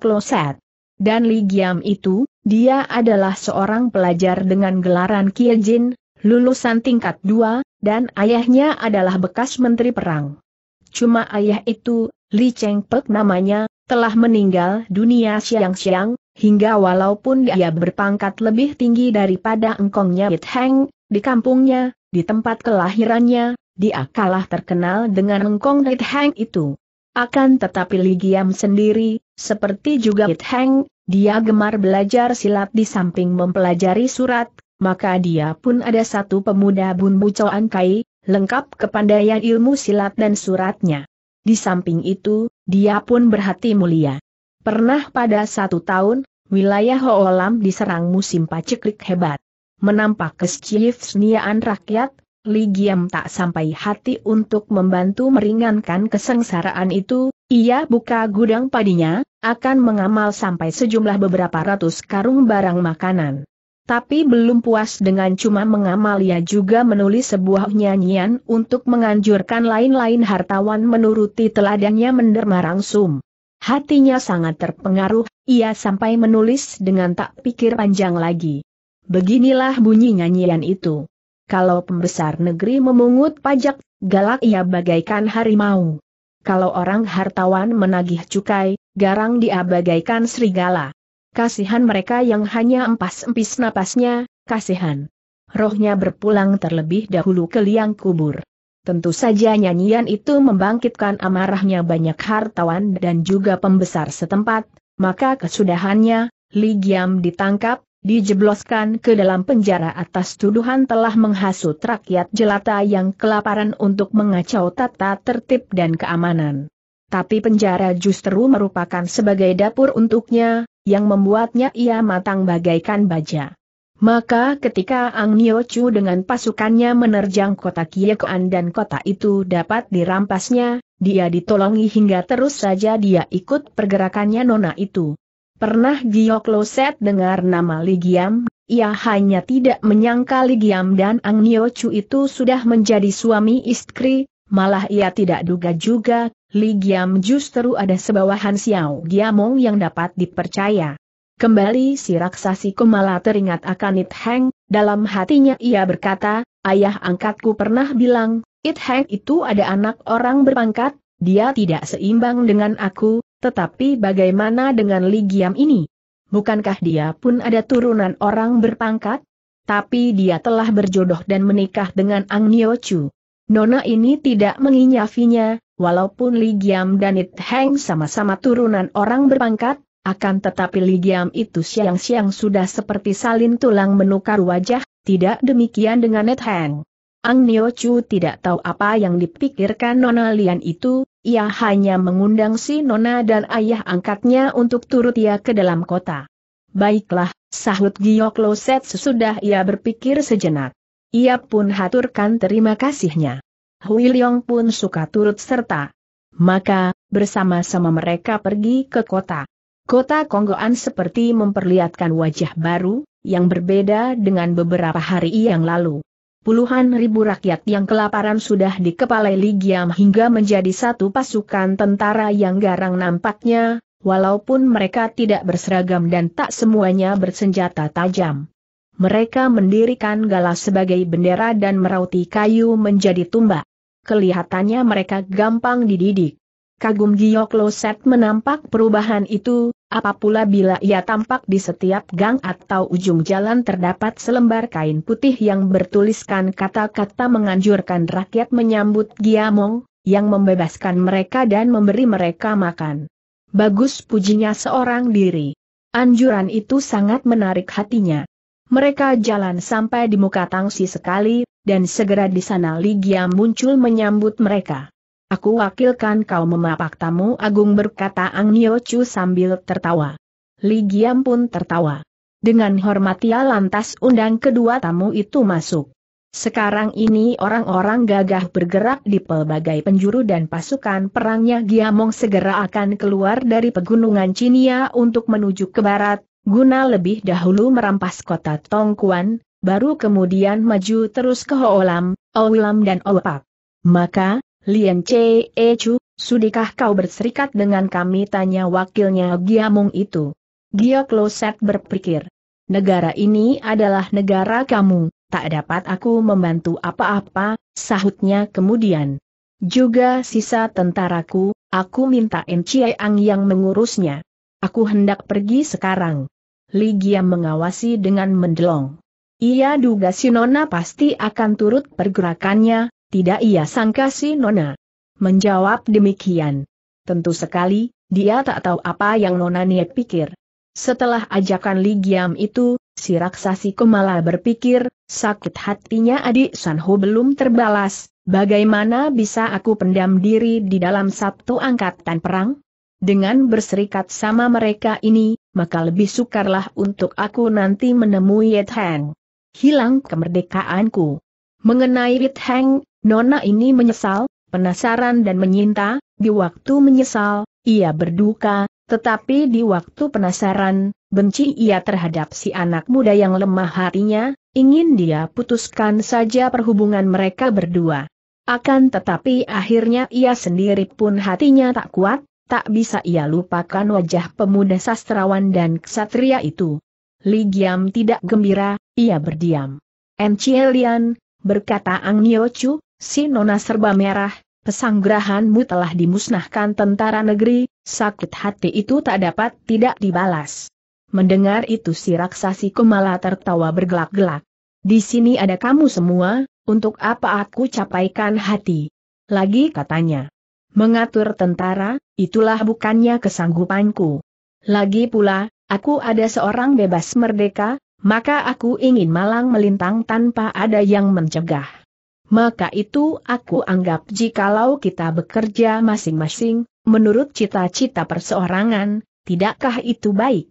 dan Li Giam itu, dia adalah seorang pelajar dengan gelaran Kiejin, lulusan tingkat 2, dan ayahnya adalah bekas menteri perang. Cuma ayah itu, Li Cheng Pek namanya, telah meninggal dunia siang-siang, hingga walaupun dia berpangkat lebih tinggi daripada engkongnya It Heng, di kampungnya, di tempat kelahirannya, dia kalah terkenal dengan engkong It Heng itu. Akan tetapi Li Giam sendiri, seperti juga Hit Heng, dia gemar belajar silat di samping mempelajari surat, maka dia pun ada satu pemuda bun bumbu an Kai, lengkap kepandaian ilmu silat dan suratnya. Di samping itu, dia pun berhati mulia. Pernah pada satu tahun, wilayah Hoolam diserang musim paceklik hebat menampak senian rakyat, Li Giam tak sampai hati untuk membantu meringankan kesengsaraan itu, ia buka gudang padinya, akan mengamal sampai sejumlah beberapa ratus karung barang makanan. Tapi belum puas dengan cuma mengamal ia juga menulis sebuah nyanyian untuk menganjurkan lain-lain hartawan menuruti teladannya menderma rangsum. Hatinya sangat terpengaruh, ia sampai menulis dengan tak pikir panjang lagi. Beginilah bunyi nyanyian itu. Kalau pembesar negeri memungut pajak, galak ia bagaikan harimau. Kalau orang hartawan menagih cukai, garang dia bagaikan serigala. Kasihan mereka yang hanya empas-empis napasnya, kasihan. Rohnya berpulang terlebih dahulu ke liang kubur. Tentu saja nyanyian itu membangkitkan amarahnya banyak hartawan dan juga pembesar setempat, maka kesudahannya, Li Giam ditangkap, dijebloskan ke dalam penjara atas tuduhan telah menghasut rakyat jelata yang kelaparan untuk mengacau tata tertib dan keamanan. Tapi penjara justru merupakan sebagai dapur untuknya, yang membuatnya ia matang bagaikan baja. Maka ketika Ang Niochu Chu dengan pasukannya menerjang kota Kiekoan dan kota itu dapat dirampasnya, dia ditolongi hingga terus saja dia ikut pergerakannya nona itu. Pernah Giok set dengar nama Ligiam, ia hanya tidak menyangka Ligiam dan Ang Nio Chu itu sudah menjadi suami istri, malah ia tidak duga juga, Ligiam justru ada sebawahan Xiao Giamong yang dapat dipercaya. Kembali si raksasi Kumala teringat akan It Heng, dalam hatinya ia berkata, ayah angkatku pernah bilang, It Heng itu ada anak orang berpangkat, dia tidak seimbang dengan aku, tetapi bagaimana dengan Li Giam ini? Bukankah dia pun ada turunan orang berpangkat? Tapi dia telah berjodoh dan menikah dengan Ang Nio Chu. Nona ini tidak menginyafinya, walaupun Li Giam dan It Heng sama-sama turunan orang berpangkat, akan tetapi Li Giam itu siang-siang sudah seperti salin tulang menukar wajah, tidak demikian dengan It Heng. Ang Nio Chu tidak tahu apa yang dipikirkan Nona Lian itu, ia hanya mengundang si Nona dan ayah angkatnya untuk turut ia ke dalam kota. Baiklah, sahut Giok Loset sesudah ia berpikir sejenak. Ia pun haturkan terima kasihnya. Hui Leong pun suka turut serta. Maka, bersama-sama mereka pergi ke kota. Kota Konggoan seperti memperlihatkan wajah baru, yang berbeda dengan beberapa hari yang lalu. Puluhan ribu rakyat yang kelaparan sudah dikepalai Li hingga menjadi satu pasukan tentara yang garang nampaknya, walaupun mereka tidak berseragam dan tak semuanya bersenjata tajam. Mereka mendirikan galas sebagai bendera dan merauti kayu menjadi tumbak. Kelihatannya mereka gampang dididik. Kagum Giyok Loset menampak perubahan itu, apapula bila ia tampak di setiap gang atau ujung jalan terdapat selembar kain putih yang bertuliskan kata-kata menganjurkan rakyat menyambut Giamong, yang membebaskan mereka dan memberi mereka makan. Bagus pujinya seorang diri. Anjuran itu sangat menarik hatinya. Mereka jalan sampai di muka tangsi sekali, dan segera di sana Ligia muncul menyambut mereka. Aku wakilkan kau memapak tamu agung berkata Ang Nio Chu sambil tertawa. Li Giam pun tertawa. Dengan hormat ia lantas undang kedua tamu itu masuk. Sekarang ini orang-orang gagah bergerak di pelbagai penjuru dan pasukan perangnya Giamong segera akan keluar dari pegunungan Cinia untuk menuju ke barat, guna lebih dahulu merampas kota Tongkuan, baru kemudian maju terus ke Hoolam, Oulam dan Opak. Maka, Lian Che E Chu, sudikah kau berserikat dengan kami tanya wakilnya Giamung itu. Lo Set berpikir. Negara ini adalah negara kamu, tak dapat aku membantu apa-apa, sahutnya kemudian. Juga sisa tentaraku, aku minta Ang yang mengurusnya. Aku hendak pergi sekarang. Li Giam mengawasi dengan mendelong. Ia duga Sinona pasti akan turut pergerakannya, tidak ia sangka si Nona. Menjawab demikian. Tentu sekali, dia tak tahu apa yang Nona niat pikir. Setelah ajakan Li Giam itu, si raksasi Kumala berpikir, sakit hatinya adik Sanho belum terbalas, bagaimana bisa aku pendam diri di dalam satu angkatan perang? Dengan berserikat sama mereka ini, maka lebih sukarlah untuk aku nanti menemui Yet Hang. Hilang kemerdekaanku. Mengenai Yet Hang, Nona ini menyesal, penasaran dan menyinta, di waktu menyesal, ia berduka, tetapi di waktu penasaran, benci ia terhadap si anak muda yang lemah hatinya, ingin dia putuskan saja perhubungan mereka berdua. Akan tetapi akhirnya ia sendiri pun hatinya tak kuat, tak bisa ia lupakan wajah pemuda sastrawan dan ksatria itu. Li Giam tidak gembira, ia berdiam. Encielian, berkata Ang Nio Chu, si nona serba merah, pesanggrahanmu telah dimusnahkan tentara negeri, sakit hati itu tak dapat tidak dibalas. Mendengar itu si raksasi Kumala tertawa bergelak-gelak. Di sini ada kamu semua, untuk apa aku capaikan hati? Lagi katanya. Mengatur tentara, itulah bukannya kesanggupanku. Lagi pula, aku ada seorang bebas merdeka, maka aku ingin malang melintang tanpa ada yang mencegah maka itu aku anggap jikalau kita bekerja masing-masing, menurut cita-cita perseorangan, tidakkah itu baik?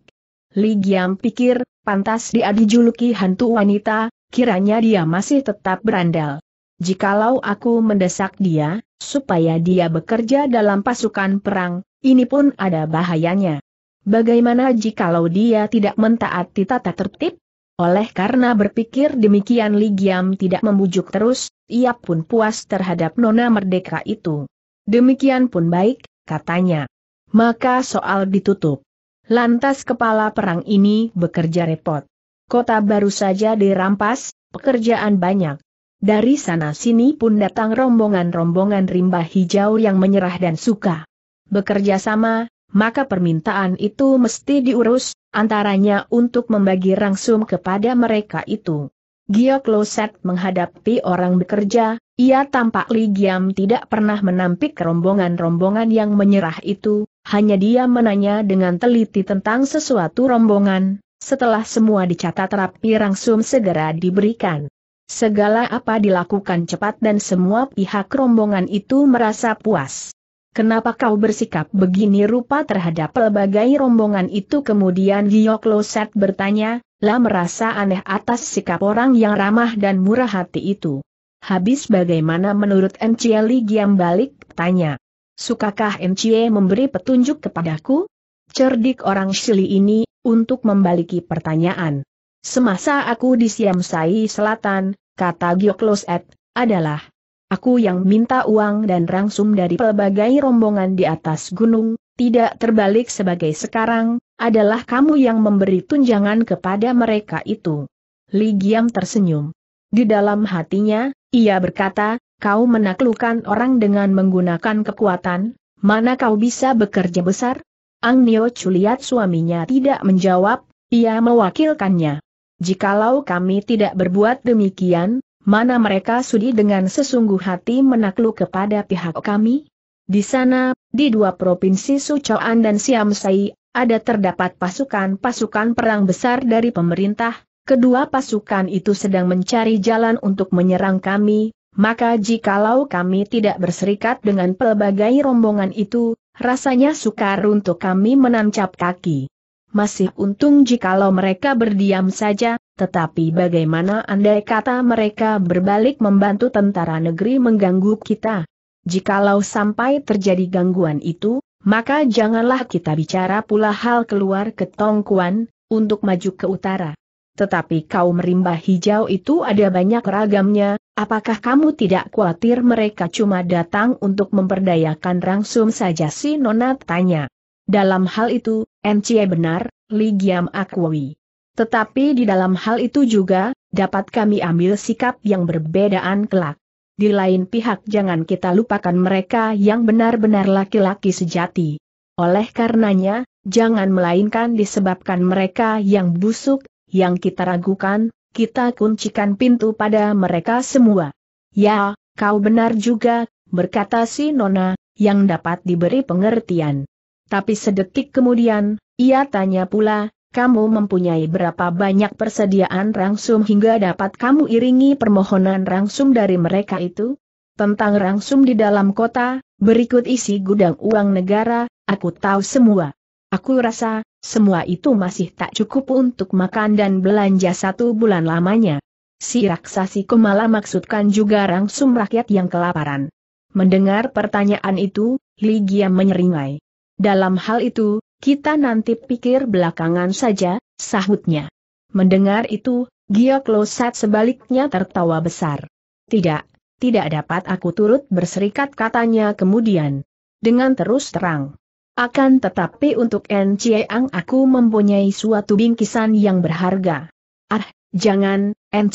Ligiam pikir, pantas dia dijuluki hantu wanita, kiranya dia masih tetap berandal. Jikalau aku mendesak dia, supaya dia bekerja dalam pasukan perang, ini pun ada bahayanya. Bagaimana jikalau dia tidak mentaati tata tertib? Oleh karena berpikir demikian Li tidak membujuk terus, ia pun puas terhadap nona merdeka itu. Demikian pun baik, katanya. Maka soal ditutup. Lantas kepala perang ini bekerja repot. Kota baru saja dirampas, pekerjaan banyak. Dari sana sini pun datang rombongan-rombongan rimba hijau yang menyerah dan suka. Bekerja sama, maka permintaan itu mesti diurus, antaranya untuk membagi rangsum kepada mereka itu. Gio Kloset menghadapi orang bekerja, ia tampak ligiam tidak pernah menampik rombongan-rombongan yang menyerah itu, hanya dia menanya dengan teliti tentang sesuatu rombongan, setelah semua dicatat rapi rangsum segera diberikan. Segala apa dilakukan cepat dan semua pihak rombongan itu merasa puas. Kenapa kau bersikap begini rupa terhadap pelbagai rombongan itu? Kemudian Giyok Loset bertanya, lah merasa aneh atas sikap orang yang ramah dan murah hati itu. Habis bagaimana menurut Encie Li Giam balik, tanya. Sukakah Encie memberi petunjuk kepadaku? Cerdik orang Shili ini, untuk membaliki pertanyaan. Semasa aku di Siamsai Selatan, kata Giyok Loset, adalah, Aku yang minta uang dan rangsum dari pelbagai rombongan di atas gunung, tidak terbalik sebagai sekarang, adalah kamu yang memberi tunjangan kepada mereka itu. Li Giam tersenyum. Di dalam hatinya, ia berkata, kau menaklukkan orang dengan menggunakan kekuatan, mana kau bisa bekerja besar? Ang Nio Chuliat suaminya tidak menjawab, ia mewakilkannya. Jikalau kami tidak berbuat demikian, mana mereka sudi dengan sesungguh hati menakluk kepada pihak kami? Di sana, di dua provinsi Sucoan dan Siamsai, ada terdapat pasukan-pasukan perang besar dari pemerintah, kedua pasukan itu sedang mencari jalan untuk menyerang kami, maka jikalau kami tidak berserikat dengan pelbagai rombongan itu, rasanya sukar untuk kami menancap kaki. Masih untung jikalau mereka berdiam saja, tetapi bagaimana andai kata mereka berbalik membantu tentara negeri mengganggu kita? Jikalau sampai terjadi gangguan itu, maka janganlah kita bicara pula hal keluar ke Tongkuan, untuk maju ke utara. Tetapi kau merimbah hijau itu ada banyak ragamnya, apakah kamu tidak khawatir mereka cuma datang untuk memperdayakan rangsum saja si Nona tanya. Dalam hal itu, NCA benar, Ligiam akui. Tetapi di dalam hal itu juga, dapat kami ambil sikap yang berbedaan kelak. Di lain pihak jangan kita lupakan mereka yang benar-benar laki-laki sejati. Oleh karenanya, jangan melainkan disebabkan mereka yang busuk, yang kita ragukan, kita kuncikan pintu pada mereka semua. Ya, kau benar juga, berkata si Nona, yang dapat diberi pengertian. Tapi sedetik kemudian, ia tanya pula, kamu mempunyai berapa banyak persediaan rangsum hingga dapat kamu iringi permohonan rangsum dari mereka itu? Tentang rangsum di dalam kota, berikut isi gudang uang negara, aku tahu semua. Aku rasa, semua itu masih tak cukup untuk makan dan belanja satu bulan lamanya. Si raksasi Kumala maksudkan juga rangsum rakyat yang kelaparan. Mendengar pertanyaan itu, Ligia menyeringai. Dalam hal itu, kita nanti pikir belakangan saja, sahutnya. Mendengar itu, Giok Klosat sebaliknya tertawa besar. Tidak, tidak dapat aku turut berserikat katanya kemudian. Dengan terus terang. Akan tetapi untuk Ang aku mempunyai suatu bingkisan yang berharga. Ah, jangan, N.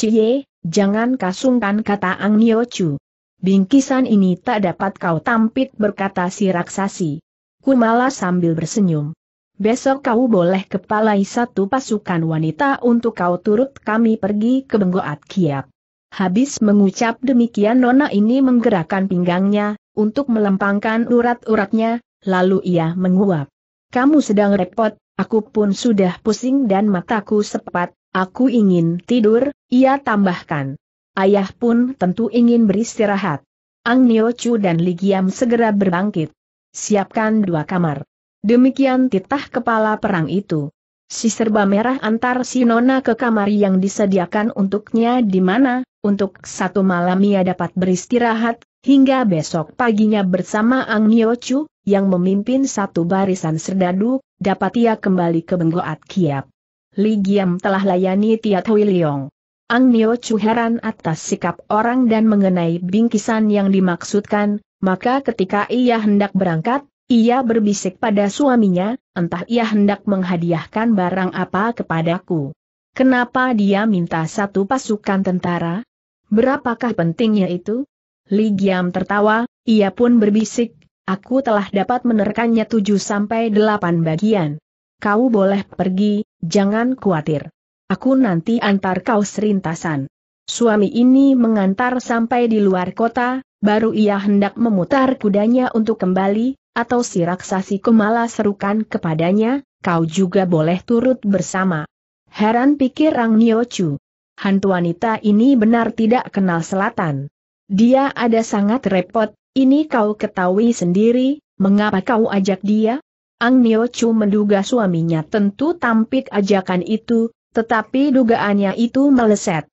jangan kasungkan kata Ang Niochu. Chu. Bingkisan ini tak dapat kau tampik berkata si raksasi ku malah sambil bersenyum. Besok kau boleh kepalai satu pasukan wanita untuk kau turut kami pergi ke Benggoat Kiap. Habis mengucap demikian Nona ini menggerakkan pinggangnya, untuk melempangkan urat-uratnya, lalu ia menguap. Kamu sedang repot, aku pun sudah pusing dan mataku sepat, aku ingin tidur, ia tambahkan. Ayah pun tentu ingin beristirahat. Ang Nio Chu dan Ligiam segera berbangkit. Siapkan dua kamar. Demikian titah kepala perang itu. Si serba merah antar si Nona ke kamar yang disediakan untuknya di mana, untuk satu malam ia dapat beristirahat, hingga besok paginya bersama Ang Chu, yang memimpin satu barisan serdadu, dapat ia kembali ke Benggoat Kiap. Li Giam telah layani Tiat Hui Leong. Ang Nyo Chu heran atas sikap orang dan mengenai bingkisan yang dimaksudkan, maka ketika ia hendak berangkat, ia berbisik pada suaminya, entah ia hendak menghadiahkan barang apa kepadaku. Kenapa dia minta satu pasukan tentara? Berapakah pentingnya itu? Li Giam tertawa, ia pun berbisik, aku telah dapat menerkannya tujuh sampai delapan bagian. Kau boleh pergi, jangan khawatir. Aku nanti antar kau serintasan. Suami ini mengantar sampai di luar kota, baru ia hendak memutar kudanya untuk kembali, atau si raksasi Kumala serukan kepadanya, kau juga boleh turut bersama. Heran pikir Ang Niochu. Hantu wanita ini benar tidak kenal selatan. Dia ada sangat repot, ini kau ketahui sendiri, mengapa kau ajak dia? Ang Niochu menduga suaminya tentu tampik ajakan itu, tetapi dugaannya itu meleset.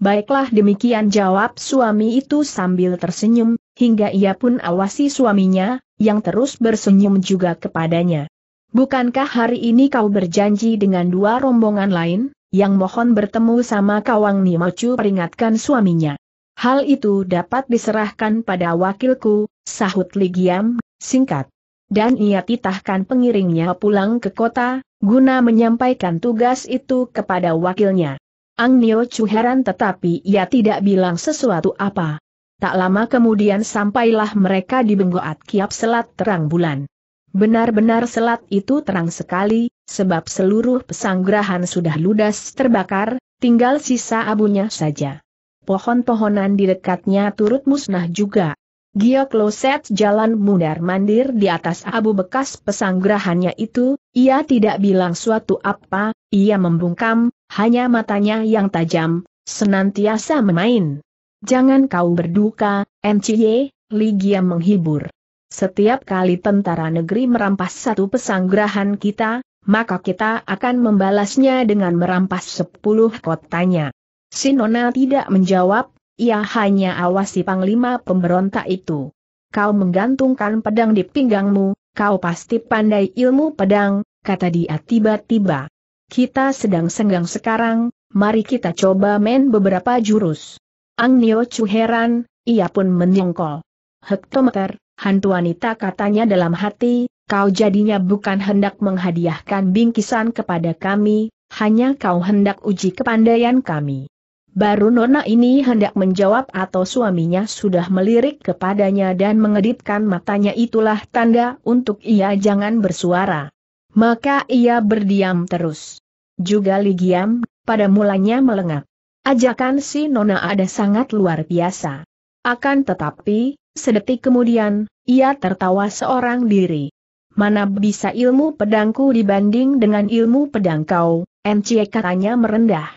Baiklah demikian jawab suami itu sambil tersenyum, hingga ia pun awasi suaminya, yang terus bersenyum juga kepadanya. Bukankah hari ini kau berjanji dengan dua rombongan lain, yang mohon bertemu sama Kawang Nimocu peringatkan suaminya. Hal itu dapat diserahkan pada wakilku, sahut Ligiam, singkat. Dan ia titahkan pengiringnya pulang ke kota, guna menyampaikan tugas itu kepada wakilnya. Ang Nio Chu heran tetapi ia tidak bilang sesuatu apa. Tak lama kemudian sampailah mereka di Benggoat Kiap Selat terang bulan. Benar-benar selat itu terang sekali, sebab seluruh pesanggrahan sudah ludas terbakar, tinggal sisa abunya saja. Pohon-pohonan di dekatnya turut musnah juga, Gio Giokloset jalan mundar-mandir di atas abu bekas pesanggerahannya itu, ia tidak bilang suatu apa, ia membungkam, hanya matanya yang tajam, senantiasa memain. Jangan kau berduka, MCY, Ligia menghibur. Setiap kali tentara negeri merampas satu pesanggrahan kita, maka kita akan membalasnya dengan merampas sepuluh kotanya. Sinona tidak menjawab, ia hanya awasi panglima pemberontak itu. Kau menggantungkan pedang di pinggangmu, kau pasti pandai ilmu pedang, kata dia tiba-tiba. Kita sedang senggang sekarang, mari kita coba main beberapa jurus. Ang Nio Chu heran, ia pun menyongkol. Hektometer, hantu wanita katanya dalam hati, kau jadinya bukan hendak menghadiahkan bingkisan kepada kami, hanya kau hendak uji kepandaian kami. Baru Nona ini hendak menjawab atau suaminya sudah melirik kepadanya dan mengedipkan matanya itulah tanda untuk ia jangan bersuara. Maka ia berdiam terus. Juga Ligiam, pada mulanya melengak. Ajakan si Nona ada sangat luar biasa. Akan tetapi, sedetik kemudian, ia tertawa seorang diri. Mana bisa ilmu pedangku dibanding dengan ilmu pedang kau, NC e katanya merendah.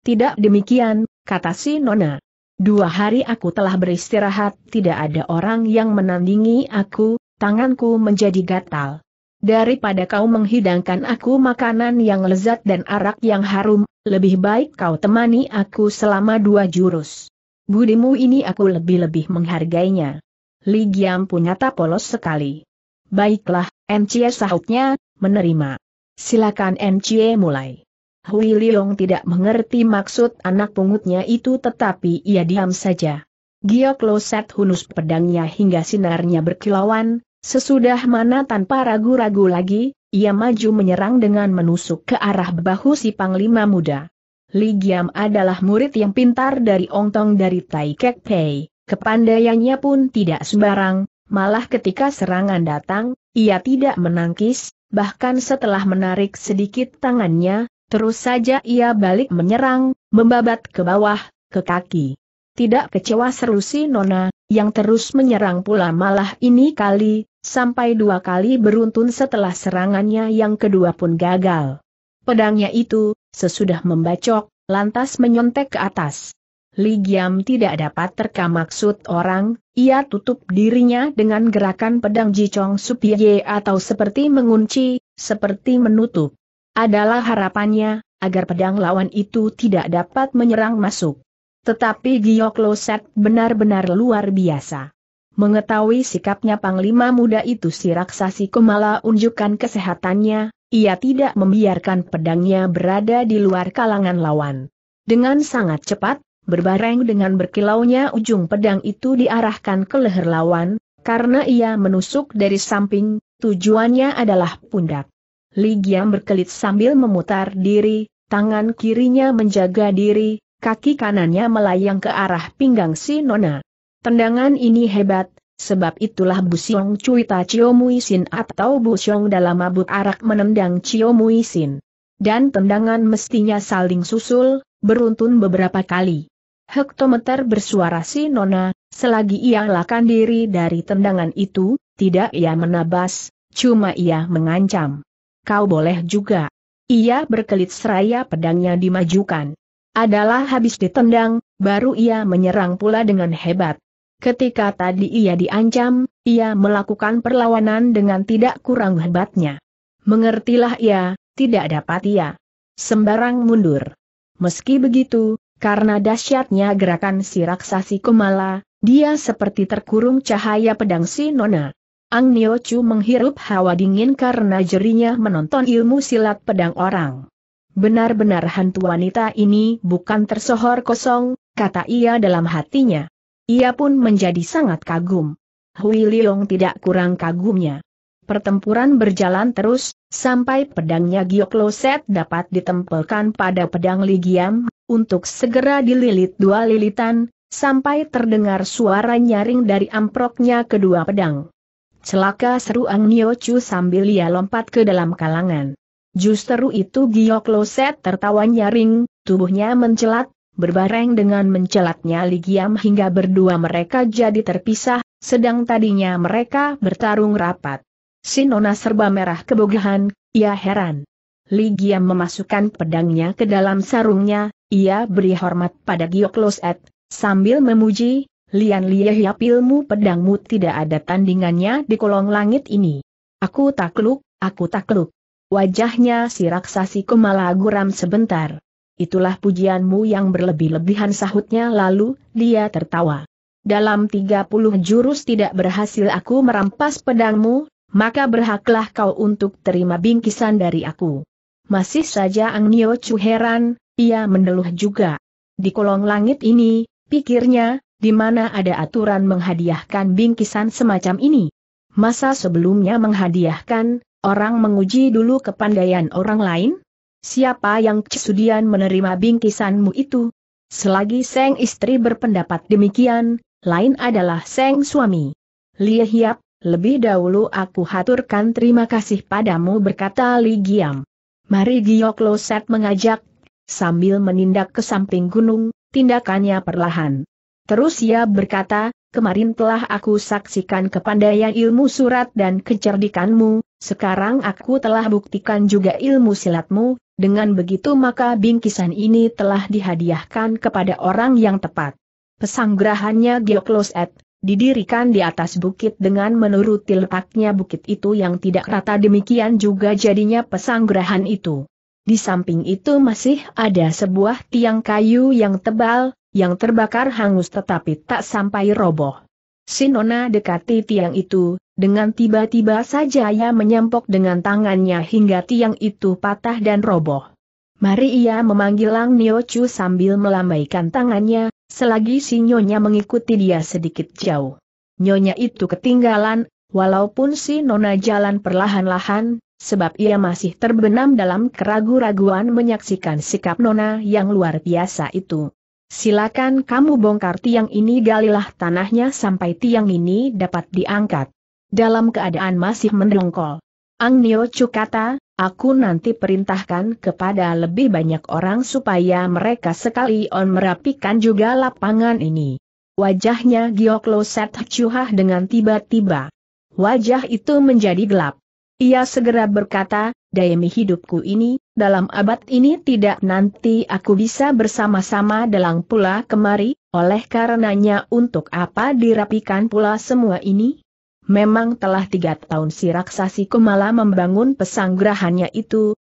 Tidak demikian, kata si Nona. Dua hari aku telah beristirahat, tidak ada orang yang menandingi aku, tanganku menjadi gatal. Daripada kau menghidangkan aku makanan yang lezat dan arak yang harum, lebih baik kau temani aku selama dua jurus. Budimu ini aku lebih-lebih menghargainya. Li punya tak polos sekali. Baiklah, MCA sahutnya, menerima. Silakan MCA e mulai. Hui Liong tidak mengerti maksud anak pungutnya itu tetapi ia diam saja. Giok Loset hunus pedangnya hingga sinarnya berkilauan, sesudah mana tanpa ragu-ragu lagi, ia maju menyerang dengan menusuk ke arah bahu si Panglima Muda. Li Giam adalah murid yang pintar dari Ong Tong dari Tai Kek Pei, kepandaiannya pun tidak sembarang, malah ketika serangan datang, ia tidak menangkis, bahkan setelah menarik sedikit tangannya, Terus saja ia balik menyerang, membabat ke bawah, ke kaki. Tidak kecewa seru si Nona, yang terus menyerang pula malah ini kali, sampai dua kali beruntun setelah serangannya yang kedua pun gagal. Pedangnya itu, sesudah membacok, lantas menyontek ke atas. Ligiam tidak dapat terka maksud orang, ia tutup dirinya dengan gerakan pedang Jicong supiye atau seperti mengunci, seperti menutup. Adalah harapannya, agar pedang lawan itu tidak dapat menyerang masuk. Tetapi Giok Loset benar-benar luar biasa. Mengetahui sikapnya Panglima muda itu si raksasi Kumala unjukkan kesehatannya, ia tidak membiarkan pedangnya berada di luar kalangan lawan. Dengan sangat cepat, berbareng dengan berkilaunya ujung pedang itu diarahkan ke leher lawan, karena ia menusuk dari samping, tujuannya adalah pundak. Ligia berkelit sambil memutar diri, tangan kirinya menjaga diri, kaki kanannya melayang ke arah pinggang si Nona. Tendangan ini hebat, sebab itulah Busiong Cuita Cio Muisin atau Bu Busiong dalam mabuk arak menendang Cio Muisin. Dan tendangan mestinya saling susul, beruntun beberapa kali. Hektometer bersuara si Nona, selagi ia lakan diri dari tendangan itu, tidak ia menabas, cuma ia mengancam kau boleh juga. Ia berkelit seraya pedangnya dimajukan. Adalah habis ditendang, baru ia menyerang pula dengan hebat. Ketika tadi ia diancam, ia melakukan perlawanan dengan tidak kurang hebatnya. Mengertilah ia, tidak dapat ia sembarang mundur. Meski begitu, karena dahsyatnya gerakan si raksasi Kumala, dia seperti terkurung cahaya pedang si Nona. Ang Nio Chu menghirup hawa dingin karena jerinya menonton ilmu silat pedang orang. Benar-benar hantu wanita ini bukan tersohor kosong, kata ia dalam hatinya. Ia pun menjadi sangat kagum. Hui Liong tidak kurang kagumnya. Pertempuran berjalan terus, sampai pedangnya Giokloset dapat ditempelkan pada pedang Ligiam, untuk segera dililit dua lilitan, sampai terdengar suara nyaring dari amproknya kedua pedang. Celaka seru Ang Nio Chu sambil ia lompat ke dalam kalangan. Justru itu Giok Loset tertawa nyaring, tubuhnya mencelat, berbareng dengan mencelatnya Li hingga berdua mereka jadi terpisah, sedang tadinya mereka bertarung rapat. Sinona serba merah kebogahan, ia heran. Li memasukkan pedangnya ke dalam sarungnya, ia beri hormat pada Giok Loset, sambil memuji, Lian Lie Hiap ilmu pedangmu tidak ada tandingannya di kolong langit ini. Aku takluk, aku takluk. Wajahnya si raksasi kemala guram sebentar. Itulah pujianmu yang berlebih-lebihan sahutnya lalu, dia tertawa. Dalam 30 jurus tidak berhasil aku merampas pedangmu, maka berhaklah kau untuk terima bingkisan dari aku. Masih saja Ang Nio Chu heran, ia mendeluh juga. Di kolong langit ini, pikirnya, di mana ada aturan menghadiahkan bingkisan semacam ini. Masa sebelumnya menghadiahkan, orang menguji dulu kepandaian orang lain? Siapa yang kesudian menerima bingkisanmu itu? Selagi Seng istri berpendapat demikian, lain adalah Seng suami. Lia Hiap, lebih dahulu aku haturkan terima kasih padamu berkata Li Giam. Mari Giok Loset mengajak, sambil menindak ke samping gunung, tindakannya perlahan. Terus ia berkata, kemarin telah aku saksikan kepandaian ilmu surat dan kecerdikanmu, sekarang aku telah buktikan juga ilmu silatmu, dengan begitu maka bingkisan ini telah dihadiahkan kepada orang yang tepat. Pesanggrahannya Geokloset, didirikan di atas bukit dengan menuruti letaknya bukit itu yang tidak rata demikian juga jadinya pesanggrahan itu. Di samping itu masih ada sebuah tiang kayu yang tebal, yang terbakar hangus tetapi tak sampai roboh. Sinona dekati tiang itu, dengan tiba-tiba saja ia menyampok dengan tangannya hingga tiang itu patah dan roboh. Mari ia memanggil Lang Niochu sambil melambaikan tangannya, selagi si Nyonya mengikuti dia sedikit jauh. Nyonya itu ketinggalan, walaupun si Nona jalan perlahan-lahan, sebab ia masih terbenam dalam keraguan-raguan menyaksikan sikap Nona yang luar biasa itu. Silakan kamu bongkar tiang ini galilah tanahnya sampai tiang ini dapat diangkat. Dalam keadaan masih mendongkol. Ang Nio Chu kata, aku nanti perintahkan kepada lebih banyak orang supaya mereka sekali on merapikan juga lapangan ini. Wajahnya Gioklo Set Cuhah dengan tiba-tiba. Wajah itu menjadi gelap. Ia segera berkata, dayami hidupku ini, dalam abad ini tidak nanti aku bisa bersama-sama dalang pula kemari, oleh karenanya untuk apa dirapikan pula semua ini? Memang telah tiga tahun si raksasi Kumala membangun pesanggrahannya itu,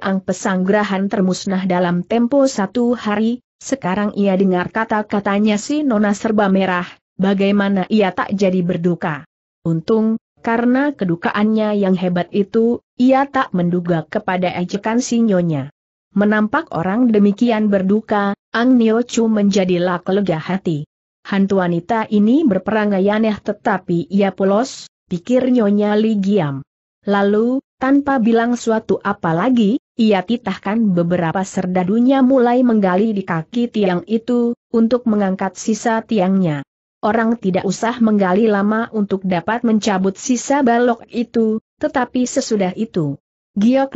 ang pesanggrahan termusnah dalam tempo satu hari, sekarang ia dengar kata-katanya si Nona Serba Merah, bagaimana ia tak jadi berduka. Untung, karena kedukaannya yang hebat itu, ia tak menduga kepada ejekan sinyonya. Menampak orang demikian berduka, Ang Nio Chu menjadi lak lega hati. Hantu wanita ini berperangai aneh tetapi ia polos, pikir Nyonya Li Giam. Lalu, tanpa bilang suatu apa lagi, ia titahkan beberapa serdadunya mulai menggali di kaki tiang itu, untuk mengangkat sisa tiangnya orang tidak usah menggali lama untuk dapat mencabut sisa balok itu, tetapi sesudah itu, Giok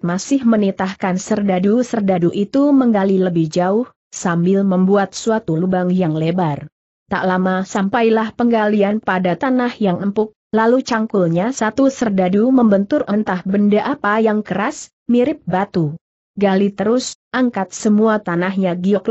masih menitahkan serdadu-serdadu itu menggali lebih jauh, sambil membuat suatu lubang yang lebar. Tak lama sampailah penggalian pada tanah yang empuk, lalu cangkulnya satu serdadu membentur entah benda apa yang keras, mirip batu. Gali terus, angkat semua tanahnya Giok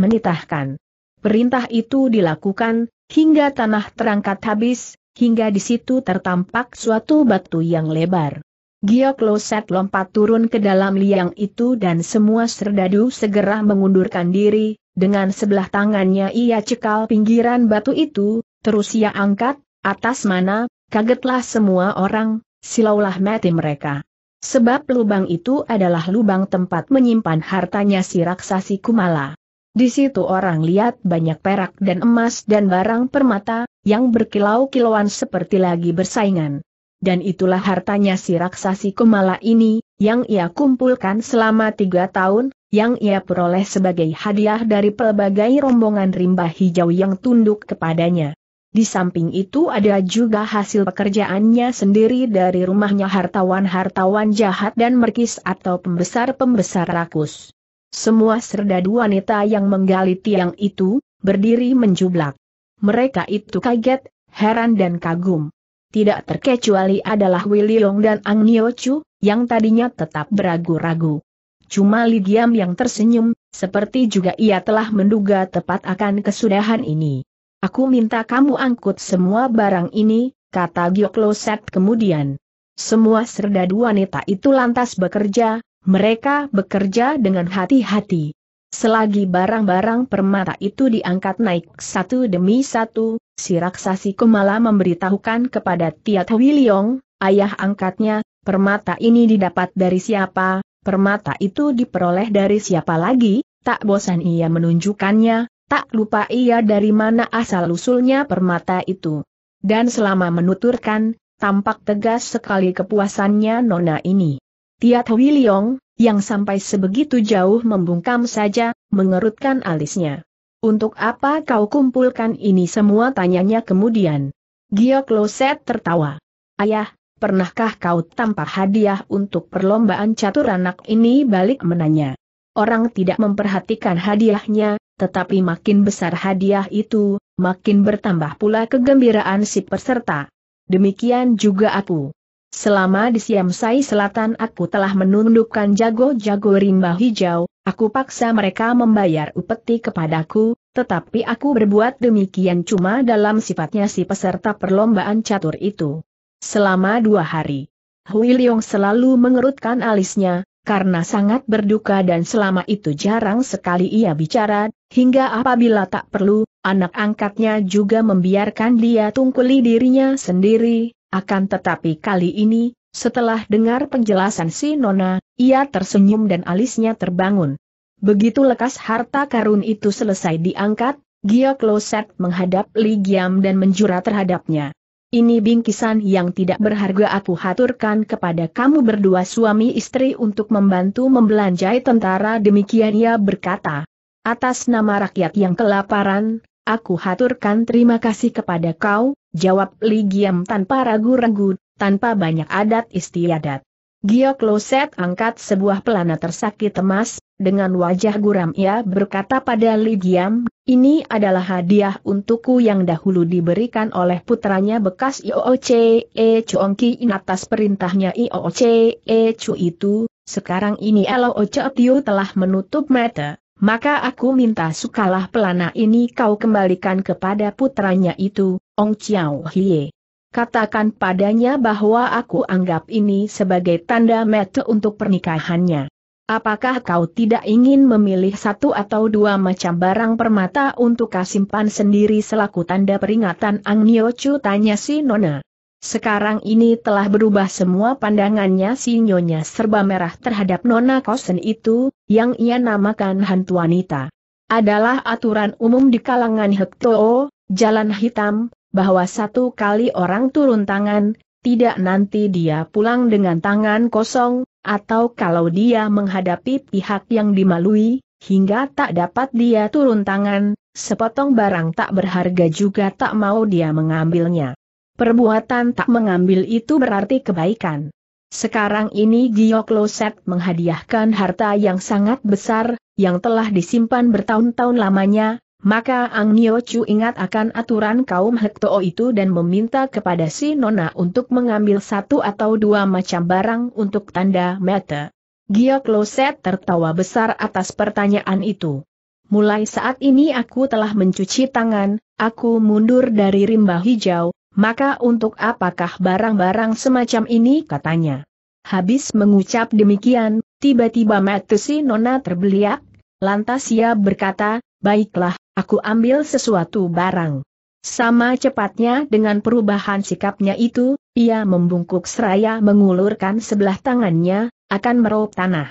menitahkan. Perintah itu dilakukan, hingga tanah terangkat habis, hingga di situ tertampak suatu batu yang lebar. Giok Loset lompat turun ke dalam liang itu dan semua serdadu segera mengundurkan diri, dengan sebelah tangannya ia cekal pinggiran batu itu, terus ia angkat, atas mana, kagetlah semua orang, silaulah mati mereka. Sebab lubang itu adalah lubang tempat menyimpan hartanya si raksasi Kumala. Di situ orang lihat banyak perak dan emas dan barang permata, yang berkilau-kilauan seperti lagi bersaingan. Dan itulah hartanya si raksasi Kumala ini, yang ia kumpulkan selama tiga tahun, yang ia peroleh sebagai hadiah dari pelbagai rombongan rimba hijau yang tunduk kepadanya. Di samping itu ada juga hasil pekerjaannya sendiri dari rumahnya hartawan-hartawan jahat dan merkis atau pembesar-pembesar rakus. Semua serdadu wanita yang menggali tiang itu, berdiri menjublak. Mereka itu kaget, heran dan kagum. Tidak terkecuali adalah Wiliong dan Ang Nio Chu, yang tadinya tetap beragu-ragu. Cuma Li Giam yang tersenyum, seperti juga ia telah menduga tepat akan kesudahan ini. Aku minta kamu angkut semua barang ini, kata Giokloset kemudian. Semua serdadu wanita itu lantas bekerja, mereka bekerja dengan hati-hati. Selagi barang-barang permata itu diangkat naik satu demi satu, si raksasi Kumala memberitahukan kepada Tiat Wiliong, ayah angkatnya, permata ini didapat dari siapa, permata itu diperoleh dari siapa lagi, tak bosan ia menunjukkannya, tak lupa ia dari mana asal-usulnya permata itu. Dan selama menuturkan, tampak tegas sekali kepuasannya nona ini. Tiat Hui Liong, yang sampai sebegitu jauh membungkam saja, mengerutkan alisnya. Untuk apa kau kumpulkan ini semua tanyanya kemudian. Giok Loset tertawa. Ayah, pernahkah kau tampak hadiah untuk perlombaan catur anak ini balik menanya. Orang tidak memperhatikan hadiahnya, tetapi makin besar hadiah itu, makin bertambah pula kegembiraan si peserta. Demikian juga aku. Selama di Siamsai Selatan aku telah menundukkan jago-jago rimba hijau, aku paksa mereka membayar upeti kepadaku, tetapi aku berbuat demikian cuma dalam sifatnya si peserta perlombaan catur itu. Selama dua hari, Hui Leong selalu mengerutkan alisnya, karena sangat berduka dan selama itu jarang sekali ia bicara, hingga apabila tak perlu, anak angkatnya juga membiarkan dia tungkuli dirinya sendiri, akan tetapi kali ini, setelah dengar penjelasan si Nona, ia tersenyum dan alisnya terbangun. Begitu lekas harta karun itu selesai diangkat, Gia Kloset menghadap Li Giam dan menjura terhadapnya. Ini bingkisan yang tidak berharga aku haturkan kepada kamu berdua suami istri untuk membantu membelanjai tentara demikian ia berkata. Atas nama rakyat yang kelaparan, Aku haturkan terima kasih kepada kau, jawab Li Giam tanpa ragu-ragu, tanpa banyak adat istiadat. Giok Loset angkat sebuah pelana tersakit emas, dengan wajah guram ia berkata pada Li Giam, ini adalah hadiah untukku yang dahulu diberikan oleh putranya bekas IOCE E Ki in atas perintahnya IOCE Chu itu, sekarang ini Loce Tiu telah menutup mata maka aku minta sukalah pelana ini kau kembalikan kepada putranya itu, Ong Chiao Hie. Katakan padanya bahwa aku anggap ini sebagai tanda mete untuk pernikahannya. Apakah kau tidak ingin memilih satu atau dua macam barang permata untuk kasimpan sendiri selaku tanda peringatan Ang Nio Chu tanya si Nona. Sekarang ini telah berubah semua pandangannya si nyonya serba merah terhadap Nona Kosen itu, yang ia namakan hantu wanita. Adalah aturan umum di kalangan Hektoo, Jalan Hitam, bahwa satu kali orang turun tangan, tidak nanti dia pulang dengan tangan kosong, atau kalau dia menghadapi pihak yang dimalui, hingga tak dapat dia turun tangan, sepotong barang tak berharga juga tak mau dia mengambilnya. Perbuatan tak mengambil itu berarti kebaikan. Sekarang ini Gio Loset menghadiahkan harta yang sangat besar, yang telah disimpan bertahun-tahun lamanya, maka Ang Nio Chu ingat akan aturan kaum Hektoo itu dan meminta kepada si Nona untuk mengambil satu atau dua macam barang untuk tanda mata. Gio Loset tertawa besar atas pertanyaan itu. Mulai saat ini aku telah mencuci tangan, aku mundur dari rimba hijau, maka untuk apakah barang-barang semacam ini katanya. Habis mengucap demikian, tiba-tiba mata Nona terbeliak, lantas ia berkata, baiklah, aku ambil sesuatu barang. Sama cepatnya dengan perubahan sikapnya itu, ia membungkuk seraya mengulurkan sebelah tangannya, akan meraup tanah.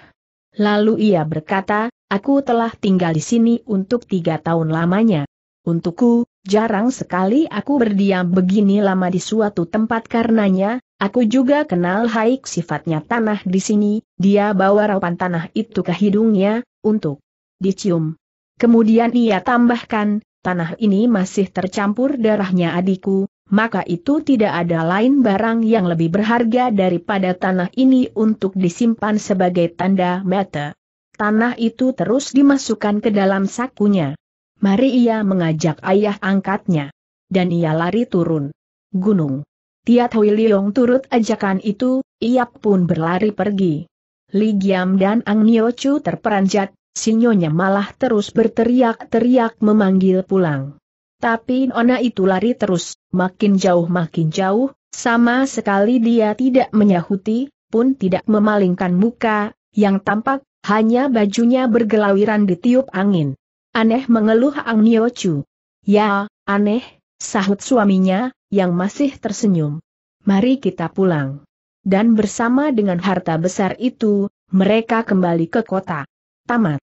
Lalu ia berkata, aku telah tinggal di sini untuk tiga tahun lamanya. Untukku, Jarang sekali aku berdiam begini lama di suatu tempat karenanya, aku juga kenal haik sifatnya tanah di sini, dia bawa raupan tanah itu ke hidungnya, untuk dicium. Kemudian ia tambahkan, tanah ini masih tercampur darahnya adikku, maka itu tidak ada lain barang yang lebih berharga daripada tanah ini untuk disimpan sebagai tanda mata. Tanah itu terus dimasukkan ke dalam sakunya. Mari ia mengajak ayah angkatnya. Dan ia lari turun. Gunung. Tiat Hui Leong turut ajakan itu, ia pun berlari pergi. Li Giam dan Ang Nio Chu terperanjat, sinyonya malah terus berteriak-teriak memanggil pulang. Tapi Nona itu lari terus, makin jauh makin jauh, sama sekali dia tidak menyahuti, pun tidak memalingkan muka, yang tampak, hanya bajunya bergelawiran ditiup angin. Aneh mengeluh Ang Nio Chu. Ya, aneh, sahut suaminya, yang masih tersenyum. Mari kita pulang. Dan bersama dengan harta besar itu, mereka kembali ke kota. Tamat.